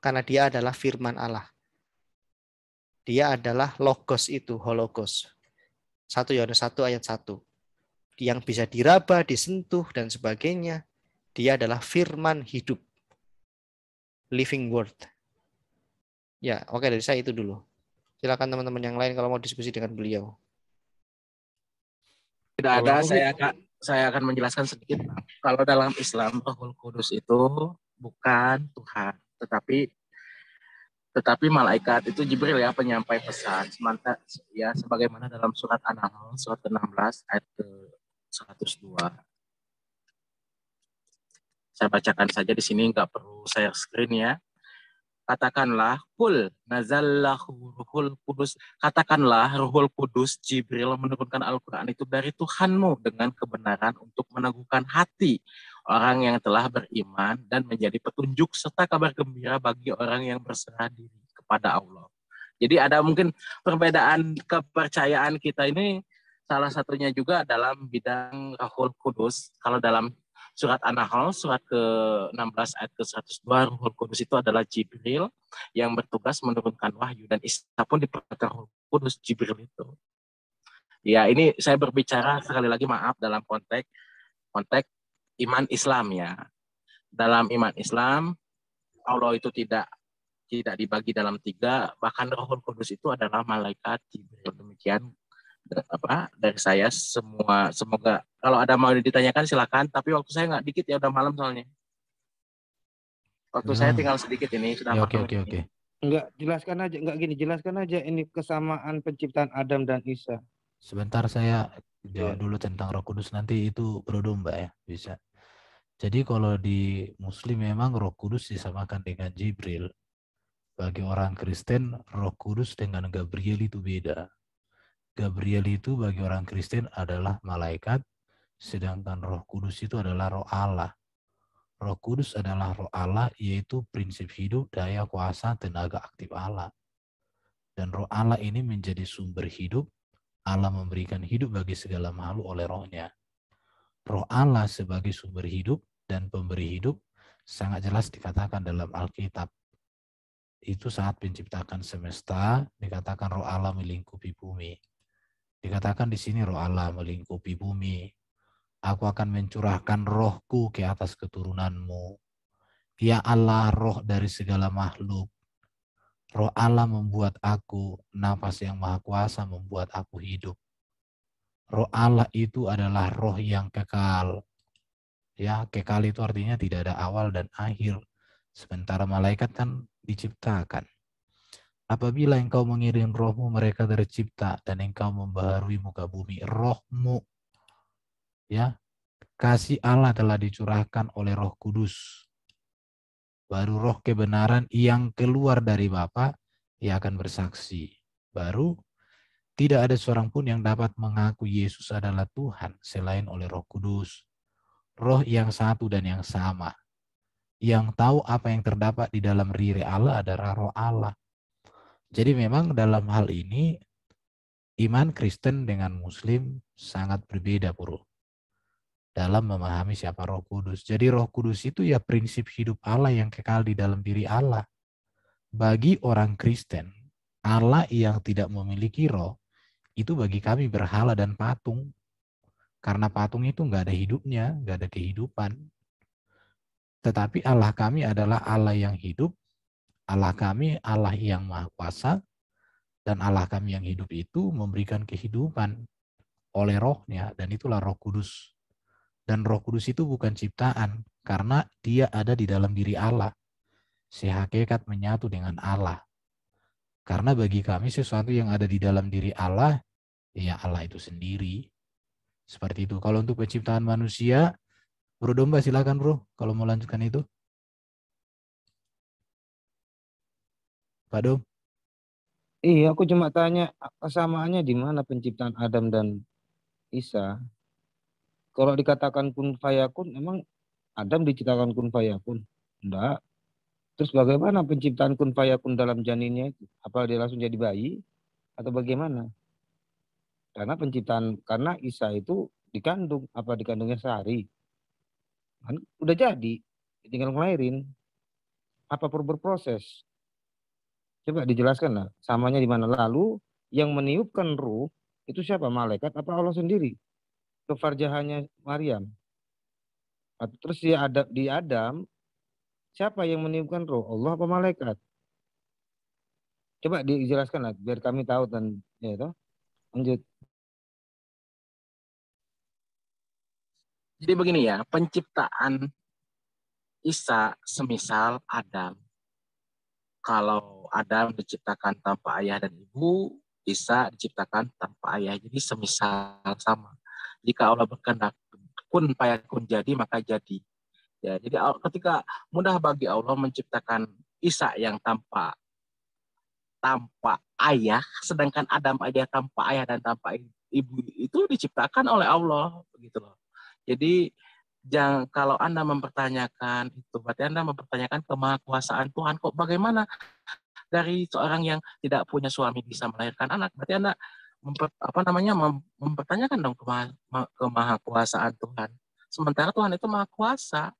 karena dia adalah firman Allah. Dia adalah logos itu, hologos. 1 Yohanes 1 ayat 1. Yang bisa diraba, disentuh, dan sebagainya. Dia adalah firman hidup. Living word. Ya, oke dari saya itu dulu. Silakan teman-teman yang lain kalau mau diskusi dengan beliau. Tidak ada, oh, saya akan saya akan menjelaskan sedikit. Kalau dalam Islam, Rohul Kudus itu bukan Tuhan, tetapi tetapi malaikat itu Jibril ya penyampai pesan semanta ya sebagaimana dalam surat An-Nahl surat ke-16 ayat ke 102 saya bacakan saja di sini nggak perlu saya screen ya katakanlah kul nazallahu ruhul kudus katakanlah ruhul kudus Jibril menurunkan Al-Qur'an itu dari Tuhanmu dengan kebenaran untuk meneguhkan hati orang yang telah beriman dan menjadi petunjuk serta kabar gembira bagi orang yang berserah diri kepada Allah. Jadi ada mungkin perbedaan kepercayaan kita ini salah satunya juga dalam bidang Rahul Kudus. Kalau dalam surat An-Nahl surat ke-16 ayat ke-102 Rahul Kudus itu adalah Jibril yang bertugas menurunkan wahyu dan Isa pun diperkataan Rahul Kudus Jibril itu. Ya, ini saya berbicara sekali lagi maaf dalam konteks konteks iman Islam ya. Dalam iman Islam, Allah itu tidak tidak dibagi dalam tiga, bahkan Roh Kudus itu adalah malaikat Demikian apa dari saya semua semoga kalau ada mau ditanyakan silakan tapi waktu saya nggak dikit ya udah malam soalnya waktu hmm. saya tinggal sedikit ini sudah ya, oke oke oke Enggak, jelaskan aja. Enggak gini, jelaskan aja ini kesamaan penciptaan Adam dan Isa. Sebentar saya jawab iya. dulu tentang Roh Kudus nanti itu mbak ya, bisa. Jadi kalau di Muslim memang Roh Kudus disamakan dengan Jibril. Bagi orang Kristen, Roh Kudus dengan Gabriel itu beda. Gabriel itu bagi orang Kristen adalah malaikat, sedangkan Roh Kudus itu adalah Roh Allah. Roh Kudus adalah Roh Allah, yaitu prinsip hidup, daya kuasa, tenaga aktif Allah. Dan Roh Allah ini menjadi sumber hidup. Allah memberikan hidup bagi segala makhluk oleh Rohnya. nya roh Allah sebagai sumber hidup dan pemberi hidup sangat jelas dikatakan dalam Alkitab. Itu saat penciptakan semesta dikatakan roh Allah melingkupi bumi. Dikatakan di sini roh Allah melingkupi bumi. Aku akan mencurahkan rohku ke atas keturunanmu. Ya Allah roh dari segala makhluk. Roh Allah membuat aku, nafas yang maha kuasa membuat aku hidup. Roh Allah itu adalah roh yang kekal. Ya, kekal itu artinya tidak ada awal dan akhir. Sementara malaikat kan diciptakan. Apabila engkau mengirim rohmu mereka tercipta dan engkau membaharui muka bumi rohmu. Ya, kasih Allah telah dicurahkan oleh roh kudus. Baru roh kebenaran yang keluar dari Bapa ia akan bersaksi. Baru tidak ada seorang pun yang dapat mengaku Yesus adalah Tuhan selain oleh Roh Kudus. Roh yang satu dan yang sama. Yang tahu apa yang terdapat di dalam riri Allah adalah Roh Allah. Jadi memang dalam hal ini iman Kristen dengan Muslim sangat berbeda, Bro. Dalam memahami siapa Roh Kudus. Jadi Roh Kudus itu ya prinsip hidup Allah yang kekal di dalam diri Allah. Bagi orang Kristen, Allah yang tidak memiliki roh itu bagi kami berhala dan patung. Karena patung itu nggak ada hidupnya, nggak ada kehidupan. Tetapi Allah kami adalah Allah yang hidup, Allah kami Allah yang maha kuasa, dan Allah kami yang hidup itu memberikan kehidupan oleh rohnya, dan itulah roh kudus. Dan roh kudus itu bukan ciptaan, karena dia ada di dalam diri Allah. Si hakikat menyatu dengan Allah. Karena bagi kami sesuatu yang ada di dalam diri Allah ya Allah itu sendiri. Seperti itu. Kalau untuk penciptaan manusia, Bro Domba silakan Bro kalau mau lanjutkan itu. Pak Dom. Iya, aku cuma tanya kesamaannya di mana penciptaan Adam dan Isa? Kalau dikatakan kun fayakun, emang Adam diciptakan kun fayakun? Enggak. Terus bagaimana penciptaan kun fayakun dalam janinnya itu? Apa dia langsung jadi bayi? Atau bagaimana? Karena penciptaan karena Isa itu dikandung apa dikandungnya sehari. Kan udah jadi, tinggal ngelahirin. Apa perlu berproses? Coba dijelaskan lah, samanya di mana lalu yang meniupkan ruh itu siapa? Malaikat apa Allah sendiri? Kefarjahannya Maryam. Terus dia ada di Adam siapa yang meniupkan ruh Allah apa malaikat? Coba dijelaskan lah, biar kami tahu dan ya itu Lanjut. Jadi begini ya, penciptaan Isa semisal Adam. Kalau Adam diciptakan tanpa ayah dan ibu, Isa diciptakan tanpa ayah. Jadi semisal sama. Jika Allah berkehendak kun payakun jadi maka jadi. Ya, jadi ketika mudah bagi Allah menciptakan Isa yang tanpa tanpa ayah, sedangkan Adam aja tanpa ayah dan tanpa ibu itu diciptakan oleh Allah begitu loh. Jadi jangan kalau Anda mempertanyakan itu berarti Anda mempertanyakan kemahakuasaan Tuhan kok bagaimana dari seorang yang tidak punya suami bisa melahirkan anak berarti Anda memper, apa namanya mempertanyakan dong kema, kemahakuasaan Tuhan sementara Tuhan itu maha kuasa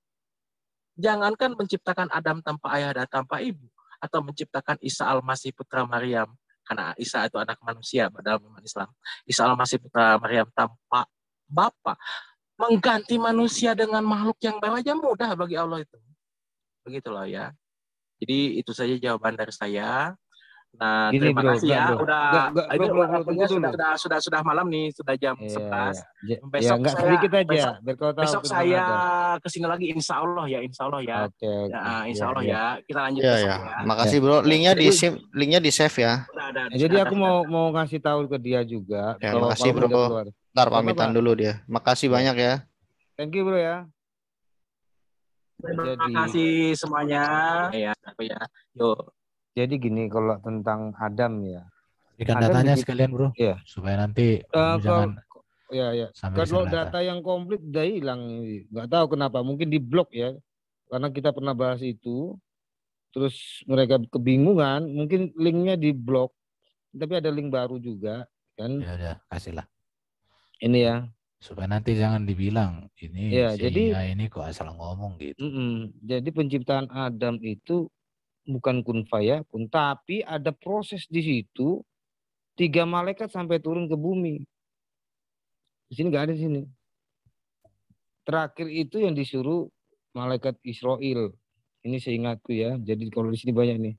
jangankan menciptakan Adam tanpa ayah dan tanpa ibu atau menciptakan Isa Al-Masih putra Maryam karena Isa itu anak manusia dalam iman Islam Isa Al-Masih putra Maryam tanpa Bapak mengganti manusia dengan makhluk yang baru aja mudah bagi Allah itu. Begitulah ya. Jadi itu saja jawaban dari saya. Nah, Gini, terima bro, kasih ya. Bro. Udah gak, sudah, sudah sudah malam nih, sudah jam yeah, 11. Yeah. Besok yeah, saya sedikit aja. Besok, besok saya ke sini lagi insya Allah ya, insya Allah ya. Okay, okay. Ya, nah, insya iya, Allah yeah, ya. Kita lanjut yeah, besok yeah. ya. Makasih bro. Linknya di save, linknya di save ya. Udah, udah, Jadi aku mau mau ngasih tahu ke dia juga. Ya, kalau makasih bro. Ntar pamitan dulu dia. Makasih iya. banyak ya. Thank you bro ya. Terima Jadi, kasih semuanya. Ya, apa ya. Yuk. Jadi gini kalau tentang Adam ya. Berikan datanya sekalian bro. Ya. Supaya nanti uh, jangan. ya ya. Kalau data, data yang komplit udah hilang. Gak tahu kenapa. Mungkin di blok ya. Karena kita pernah bahas itu. Terus mereka kebingungan. Mungkin linknya di blok. Tapi ada link baru juga kan. Ya udah lah ini ya supaya nanti jangan dibilang ini ya, si jadi ini kok asal ngomong gitu. Mm -mm. Jadi penciptaan Adam itu bukan kun pun, tapi ada proses di situ tiga malaikat sampai turun ke bumi. Di sini nggak ada di sini. Terakhir itu yang disuruh malaikat Israel. Ini seingatku ya. Jadi kalau di sini banyak nih.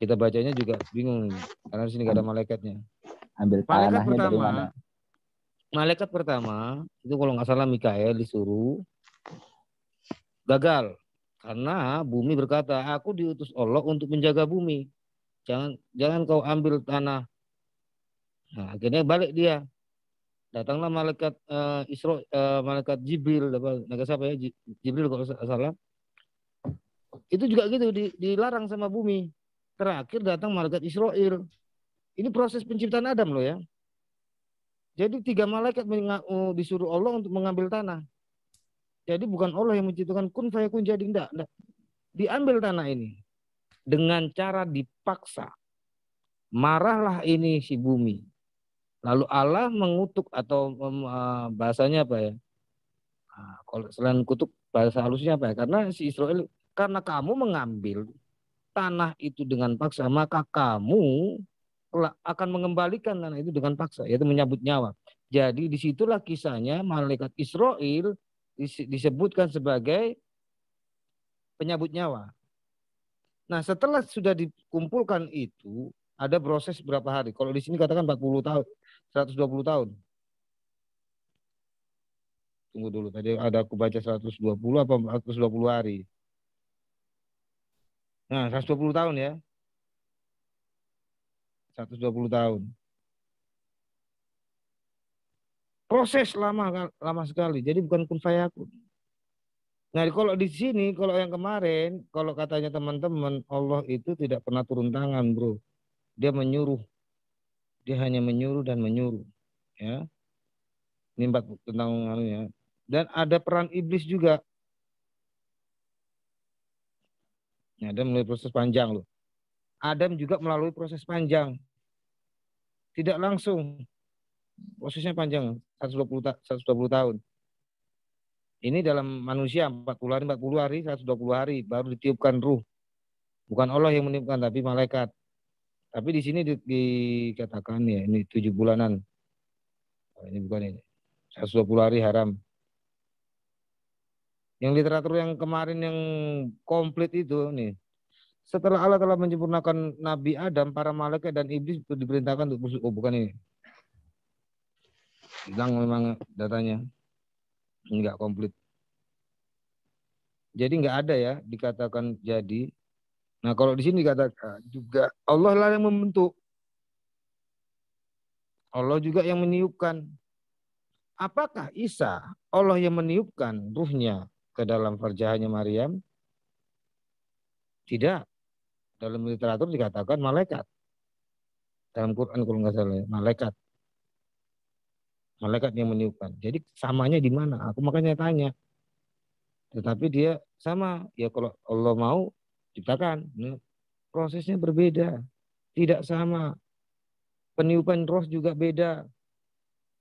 Kita bacanya juga bingung karena di sini nggak ada malaikatnya. Ambil malaikat pertama, dari mana? malaikat pertama itu kalau nggak salah Mikael disuruh gagal karena bumi berkata aku diutus Allah untuk menjaga bumi jangan jangan kau ambil tanah nah, akhirnya balik dia datanglah malaikat uh, eh, Isra uh, eh, malaikat Jibril apa naga siapa ya Jibril kalau nggak salah itu juga gitu dilarang sama bumi terakhir datang malaikat Israel ini proses penciptaan Adam loh ya jadi tiga malaikat uh, disuruh Allah untuk mengambil tanah. Jadi bukan Allah yang menciptakan kun kun jadi enggak, enggak. Diambil tanah ini dengan cara dipaksa. Marahlah ini si bumi. Lalu Allah mengutuk atau uh, bahasanya apa ya? Ah, kalau selain kutuk bahasa halusnya apa ya? Karena si Israel karena kamu mengambil tanah itu dengan paksa, maka kamu akan mengembalikan tanah itu dengan paksa, yaitu menyambut nyawa. Jadi disitulah kisahnya malaikat Israel disebutkan sebagai penyabut nyawa. Nah setelah sudah dikumpulkan itu, ada proses berapa hari. Kalau di sini katakan 40 tahun, 120 tahun. Tunggu dulu, tadi ada aku baca 120 apa 120 hari. Nah, 120 tahun ya. 120 tahun. Proses lama lama sekali. Jadi bukan kun fayakun. Nah, kalau di sini, kalau yang kemarin, kalau katanya teman-teman, Allah itu tidak pernah turun tangan, bro. Dia menyuruh. Dia hanya menyuruh dan menyuruh. Ya. Ini tentang anu, ya. Dan ada peran iblis juga. Ya, nah, ada melalui proses panjang loh. Adam juga melalui proses panjang. Tidak langsung. Prosesnya panjang, 120, 120 tahun. Ini dalam manusia 40 hari, 40 hari, 120 hari baru ditiupkan ruh. Bukan Allah yang meniupkan tapi malaikat. Tapi di sini dikatakan ya ini tujuh bulanan. Oh, ini bukan ini. 120 hari haram. Yang literatur yang kemarin yang komplit itu nih setelah Allah telah menyempurnakan Nabi Adam, para malaikat dan iblis itu diperintahkan untuk bersuci. Oh, bukan ini. Hilang memang datanya. Enggak komplit. Jadi enggak ada ya dikatakan jadi. Nah, kalau di sini dikatakan juga Allah lah yang membentuk. Allah juga yang meniupkan. Apakah Isa Allah yang meniupkan ruhnya ke dalam farjahannya Maryam? Tidak. Dalam literatur dikatakan malaikat. Dalam Quran kalau nggak salah, malaikat. Malaikat yang meniupkan. Jadi samanya di mana? Aku makanya tanya. Tetapi dia sama. Ya kalau Allah mau ciptakan. Nah, prosesnya berbeda. Tidak sama. Peniupan roh juga beda.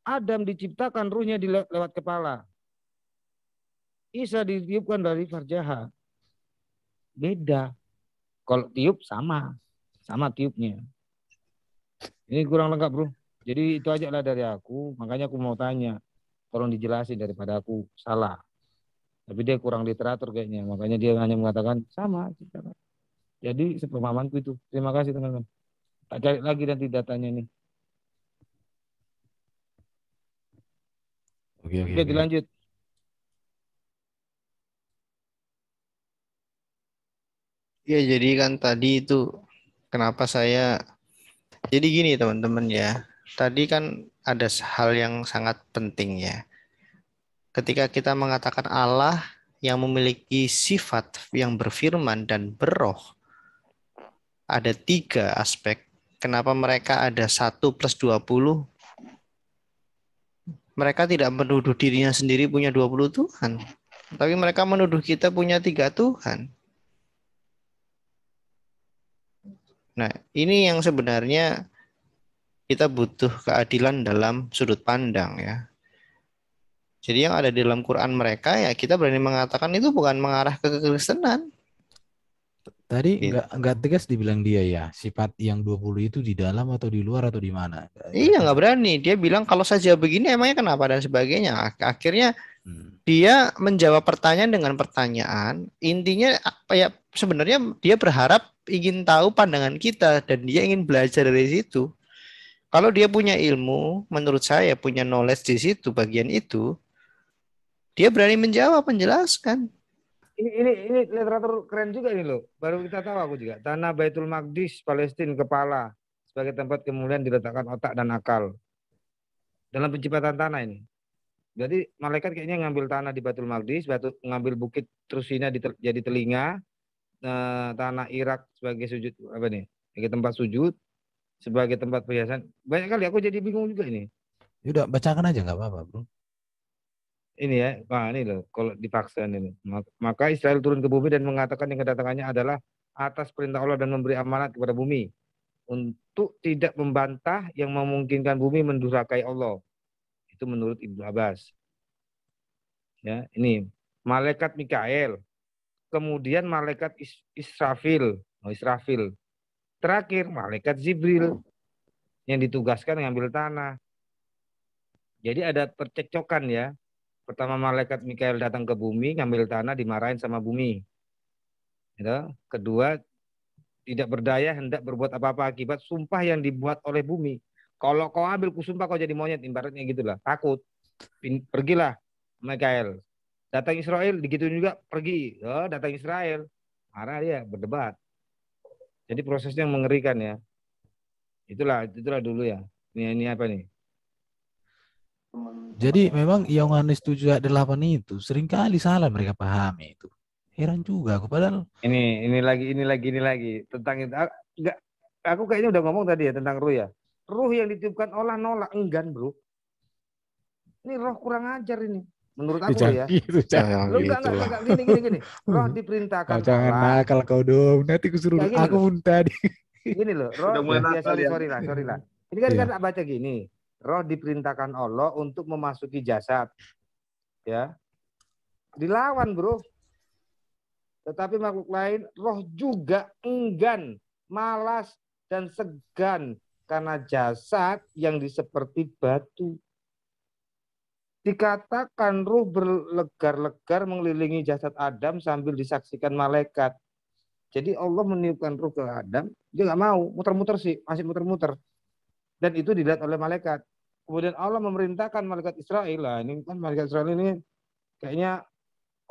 Adam diciptakan ruhnya lewat kepala. Isa ditiupkan dari farjaha. Beda. Kalau tiup sama, sama tiupnya. Ini kurang lengkap bro. Jadi itu aja lah dari aku. Makanya aku mau tanya, tolong dijelasin daripada aku salah. Tapi dia kurang literatur kayaknya. Makanya dia hanya mengatakan sama. Jadi sepemahamanku itu. Terima kasih teman-teman. Tak cari lagi nanti datanya nih. Oke, oke, oke. dilanjut. Ya jadi kan tadi itu kenapa saya jadi gini teman-teman ya. Tadi kan ada hal yang sangat penting ya. Ketika kita mengatakan Allah yang memiliki sifat yang berfirman dan berroh, ada tiga aspek. Kenapa mereka ada satu plus dua puluh Mereka tidak menuduh dirinya sendiri punya dua puluh Tuhan. Tapi mereka menuduh kita punya tiga Tuhan Nah, ini yang sebenarnya kita butuh keadilan dalam sudut pandang ya. Jadi yang ada di dalam Quran mereka ya kita berani mengatakan itu bukan mengarah ke kekristenan. Tadi gitu. nggak gitu. tegas dibilang dia ya sifat yang 20 itu di dalam atau di luar atau di mana? Iya nggak berani. Dia bilang kalau saja begini emangnya kenapa dan sebagainya. Akhirnya hmm. dia menjawab pertanyaan dengan pertanyaan. Intinya apa ya sebenarnya dia berharap ingin tahu pandangan kita dan dia ingin belajar dari situ. Kalau dia punya ilmu, menurut saya punya knowledge di situ bagian itu, dia berani menjawab, menjelaskan. Ini ini ini literatur keren juga ini loh. Baru kita tahu aku juga. Tanah Baitul Magdis Palestina kepala sebagai tempat kemudian diletakkan otak dan akal. Dalam penciptaan tanah ini. Jadi malaikat kayaknya ngambil tanah di Batul Magdis, ngambil bukit terus ini jadi telinga, uh, tanah Irak sebagai sujud apa nih sebagai tempat sujud sebagai tempat perhiasan banyak kali aku jadi bingung juga ini sudah bacakan aja nggak apa-apa bro ini ya wah ini loh kalau dipaksa ini maka Israel turun ke bumi dan mengatakan yang kedatangannya adalah atas perintah Allah dan memberi amanat kepada bumi untuk tidak membantah yang memungkinkan bumi mendurakai Allah itu menurut Ibnu Abbas ya ini malaikat Mikael kemudian malaikat Is Israfil, oh Israfil. Terakhir malaikat Jibril yang ditugaskan ngambil tanah. Jadi ada percekcokan ya. Pertama malaikat Mikael datang ke bumi, ngambil tanah dimarahin sama bumi. Ya. Kedua tidak berdaya hendak berbuat apa-apa akibat sumpah yang dibuat oleh bumi. Kalau kau ambil kusumpah kau jadi monyet ibaratnya gitulah. Takut. Pergilah Mikael datang Israel begitu juga pergi oh, datang Israel marah dia berdebat jadi prosesnya mengerikan ya itulah itulah dulu ya ini ini apa nih jadi memang Yohanes 78 itu seringkali salah mereka pahami itu. Heran juga aku padahal ini ini lagi ini lagi ini lagi tentang itu enggak aku kayaknya udah ngomong tadi ya tentang ruh ya. Ruh yang ditiupkan olah nolak enggan, Bro. Ini roh kurang ajar ini. Menurut aku jangan ya. Gitu, jangan lu enggak, gitu. enggak, gini, gini, gini. Roh diperintahkan. Oh, jangan nakal kau dong. Nanti aku suruh aku pun di. Gini loh, roh. Ya, sorry, ya. sorry lah, sorry lah. Ini kan, yeah. kan baca gini. Roh diperintahkan Allah untuk memasuki jasad. Ya. Dilawan, Bro. Tetapi makhluk lain roh juga enggan, malas dan segan karena jasad yang diseperti batu dikatakan ruh berlegar-legar mengelilingi jasad Adam sambil disaksikan malaikat. Jadi Allah meniupkan ruh ke Adam, dia nggak mau, muter-muter sih, masih muter-muter. Dan itu dilihat oleh malaikat. Kemudian Allah memerintahkan malaikat Israel, lah ini kan malaikat Israel ini kayaknya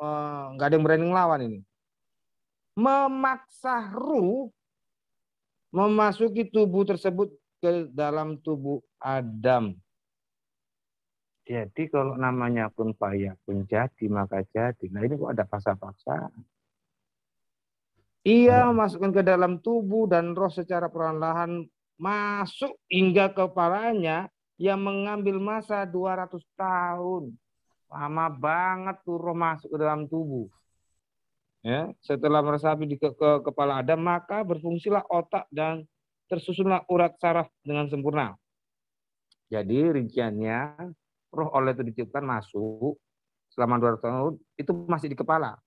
eh, nggak uh, ada yang berani ngelawan ini. Memaksa ruh memasuki tubuh tersebut ke dalam tubuh Adam jadi kalau namanya pun payah pun jadi maka jadi. Nah ini kok ada paksa paksa Ia masukkan ke dalam tubuh dan roh secara perlahan masuk hingga kepalanya yang mengambil masa 200 tahun. Lama banget tuh roh masuk ke dalam tubuh. Ya, setelah meresapi di ke, ke kepala ada maka berfungsilah otak dan tersusunlah urat saraf dengan sempurna. Jadi rinciannya roh oleh itu ditiupkan masuk selama 200 tahun itu masih di kepala.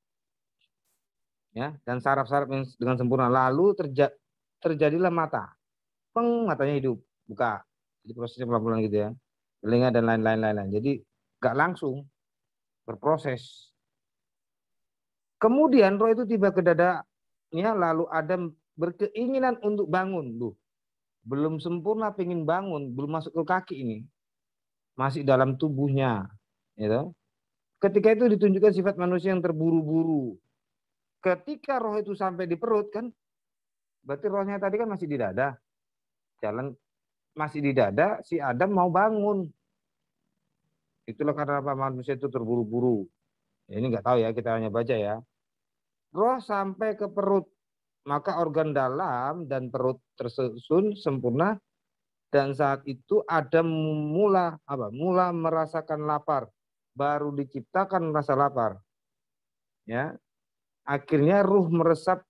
Ya, dan saraf-saraf dengan sempurna. Lalu terja, terjadilah mata. Peng, matanya hidup, buka. Jadi prosesnya pelan-pelan gitu ya. Telinga dan lain-lain lain-lain. Jadi gak langsung berproses. Kemudian roh itu tiba ke dadanya lalu Adam berkeinginan untuk bangun. Duh, belum sempurna pengen bangun, belum masuk ke kaki ini masih dalam tubuhnya. Gitu. Ketika itu ditunjukkan sifat manusia yang terburu-buru. Ketika roh itu sampai di perut kan, berarti rohnya tadi kan masih di dada. Jalan masih di dada, si Adam mau bangun. Itulah karena apa manusia itu terburu-buru. Ya, ini nggak tahu ya, kita hanya baca ya. Roh sampai ke perut, maka organ dalam dan perut tersusun sempurna dan saat itu Adam mula apa? Mula merasakan lapar. Baru diciptakan rasa lapar. Ya. Akhirnya ruh meresap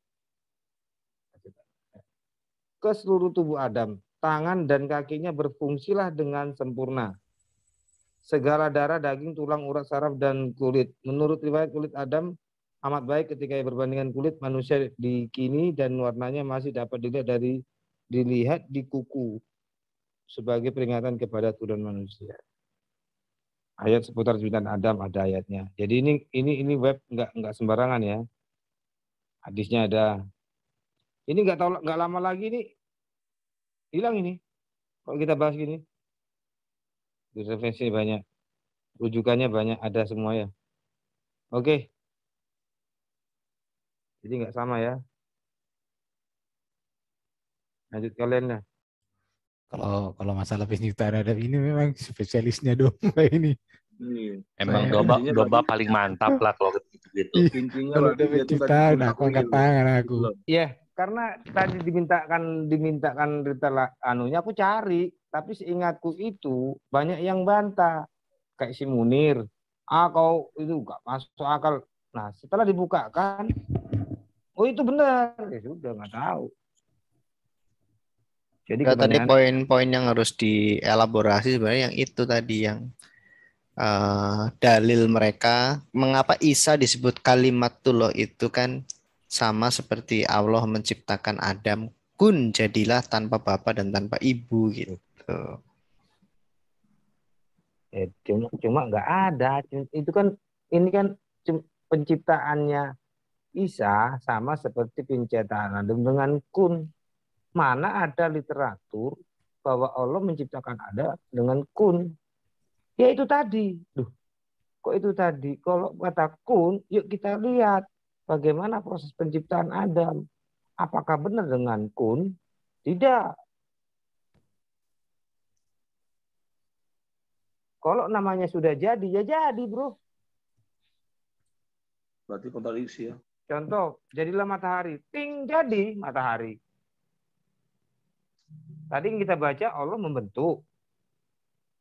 ke seluruh tubuh Adam. Tangan dan kakinya berfungsilah dengan sempurna. Segala darah, daging, tulang, urat, saraf, dan kulit. Menurut riwayat kulit Adam amat baik ketika berbandingan kulit manusia di kini dan warnanya masih dapat dilihat dari dilihat di kuku sebagai peringatan kepada turun manusia. Ayat seputar jutaan Adam ada ayatnya. Jadi ini ini ini web nggak nggak sembarangan ya. Hadisnya ada. Ini nggak tahu nggak lama lagi ini hilang ini. Kalau kita bahas gini, referensi banyak, rujukannya banyak, ada semua ya. Oke. Jadi nggak sama ya. Lanjut kalian lah. Kalau kalau masalah penyita terhadap ini memang spesialisnya domba ini. Hmm. Emang domba domba paling mantap lah kalau gitu. gitu. Iya. kalau udah aku angkat tangan aku. Iya, karena tadi dimintakan dimintakan detail anunya aku cari, tapi seingatku itu banyak yang bantah kayak si Munir. Ah kau itu gak masuk akal. Nah setelah dibukakan, oh itu benar ya sudah nggak tahu jadi kalau kebanyakan... tadi poin-poin yang harus dielaborasi sebenarnya yang itu tadi yang uh, dalil mereka mengapa Isa disebut kalimat kalimatullah itu kan sama seperti Allah menciptakan Adam kun jadilah tanpa bapa dan tanpa ibu gitu. Eh, cuma cuma nggak ada itu kan ini kan penciptaannya Isa sama seperti penciptaan Adam dengan kun mana ada literatur bahwa Allah menciptakan ada dengan kun. Ya itu tadi. Duh, kok itu tadi? Kalau kata kun, yuk kita lihat bagaimana proses penciptaan Adam. Apakah benar dengan kun? Tidak. Kalau namanya sudah jadi, ya jadi bro. Berarti kontradiksi ya. Contoh, jadilah matahari. Ting, jadi matahari. Tadi yang kita baca Allah membentuk.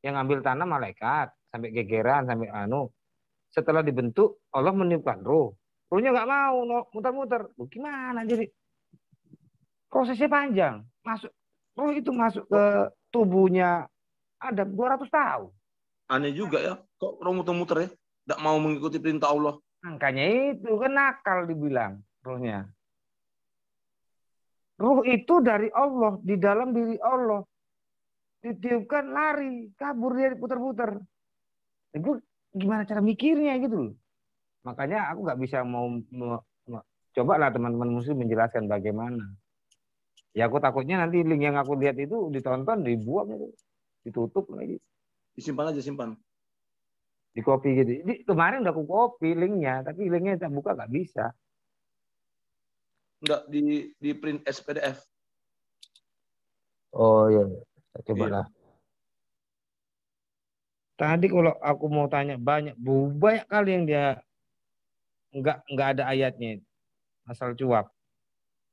Yang ambil tanah malaikat sampai gegeran sampai anu. Setelah dibentuk Allah meniupkan roh. Rohnya nggak mau muter-muter. Lu gimana jadi? Prosesnya panjang. Masuk roh itu masuk ke tubuhnya ada 200 tahun. Aneh juga ya, kok roh muter-muter ya? Tidak mau mengikuti perintah Allah. Angkanya itu kan nakal dibilang rohnya. Ruh itu dari Allah, di dalam diri Allah. Ditiupkan lari, kabur dia putar-putar. Ya, gimana cara mikirnya gitu loh. Makanya aku nggak bisa mau, mau, mau coba lah teman-teman muslim menjelaskan bagaimana. Ya aku takutnya nanti link yang aku lihat itu ditonton, dibuang gitu. Ditutup lagi. Disimpan aja, simpan. Di copy gitu. Di, kemarin udah aku copy linknya, tapi linknya tak buka nggak bisa nggak di di print SPDF. Oh iya, coba lah. Iya. iya. Tadi kalau aku mau tanya banyak, banyak kali yang dia nggak nggak ada ayatnya, asal cuap.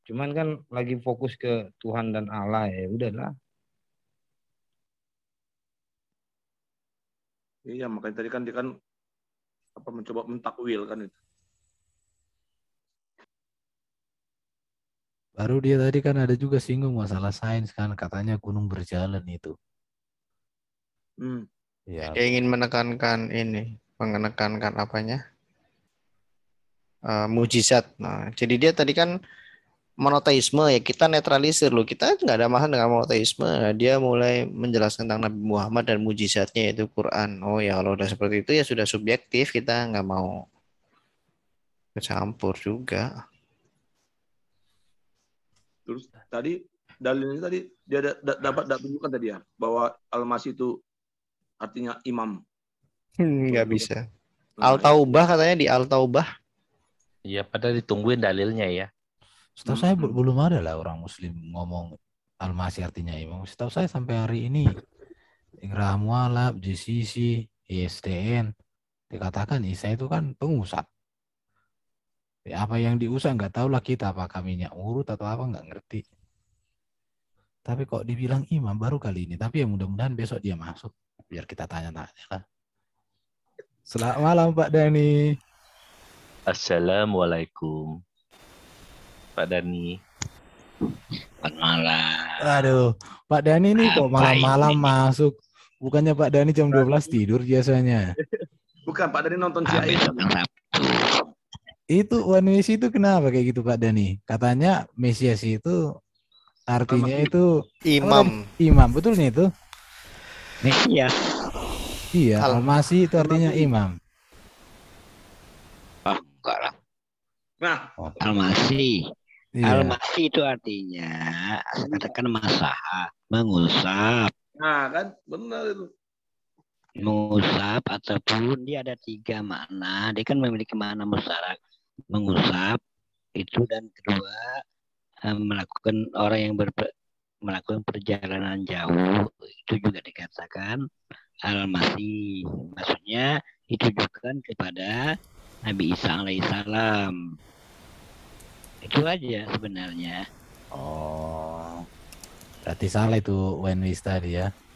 Cuman kan lagi fokus ke Tuhan dan Allah ya, udahlah. Iya, makanya tadi kan dia kan apa mencoba mentakwil kan itu. Baru dia tadi kan ada juga singgung masalah sains kan katanya gunung berjalan itu. Hmm. Ya. Dia ingin menekankan ini, menekankan apanya? Uh, mujizat. Nah, jadi dia tadi kan monoteisme ya kita netralisir loh kita nggak ada masalah dengan monoteisme dia mulai menjelaskan tentang Nabi Muhammad dan mujizatnya yaitu Quran oh ya kalau udah seperti itu ya sudah subjektif kita nggak mau kecampur juga Terus tadi dalilnya tadi dia da da dapat da nah. tunjukkan tadi ya bahwa al itu artinya imam. Hmm, nggak hmm, bisa. Nah, ya. Al-Taubah katanya di Al-Taubah. Iya, padahal ditungguin dalilnya ya. Setahu hmm. saya belum ada lah orang muslim ngomong al artinya imam. Setahu saya sampai hari ini Ingrah Mualaf, JCC, ISTN dikatakan Isa itu kan pengusap ya apa yang diusah nggak tahu lah kita apakah minyak urut atau apa nggak ngerti tapi kok dibilang imam baru kali ini tapi ya mudah-mudahan besok dia masuk biar kita tanya-tanya lah kan. selamat malam Pak Dani Assalamualaikum Pak Dani malam. Aduh, Pak Dani ini kok malam-malam masuk. Bukannya Pak Dani jam 12 tidur biasanya. Bukan, Pak Dani nonton siapa itu Wan Messi itu kenapa kayak gitu Pak Dani? Katanya Mesias itu artinya itu imam. Oh, iya. imam, betul nih itu? Nih. Iya. Iya, almasih Almasi itu artinya imam. Ah, almasih enggak lah. Nah, oh. Almasi. Iya. Almasi itu artinya iya. katakan masah mengusap. Nah, kan benar itu mengusap ataupun dia ada tiga makna dia kan memiliki makna musyarak mengusap itu dan kedua eh, melakukan orang yang ber, melakukan perjalanan jauh itu juga dikatakan al-masih maksudnya ditujukan kepada Nabi Isa alaihissalam itu aja sebenarnya oh berarti salah itu when we study ya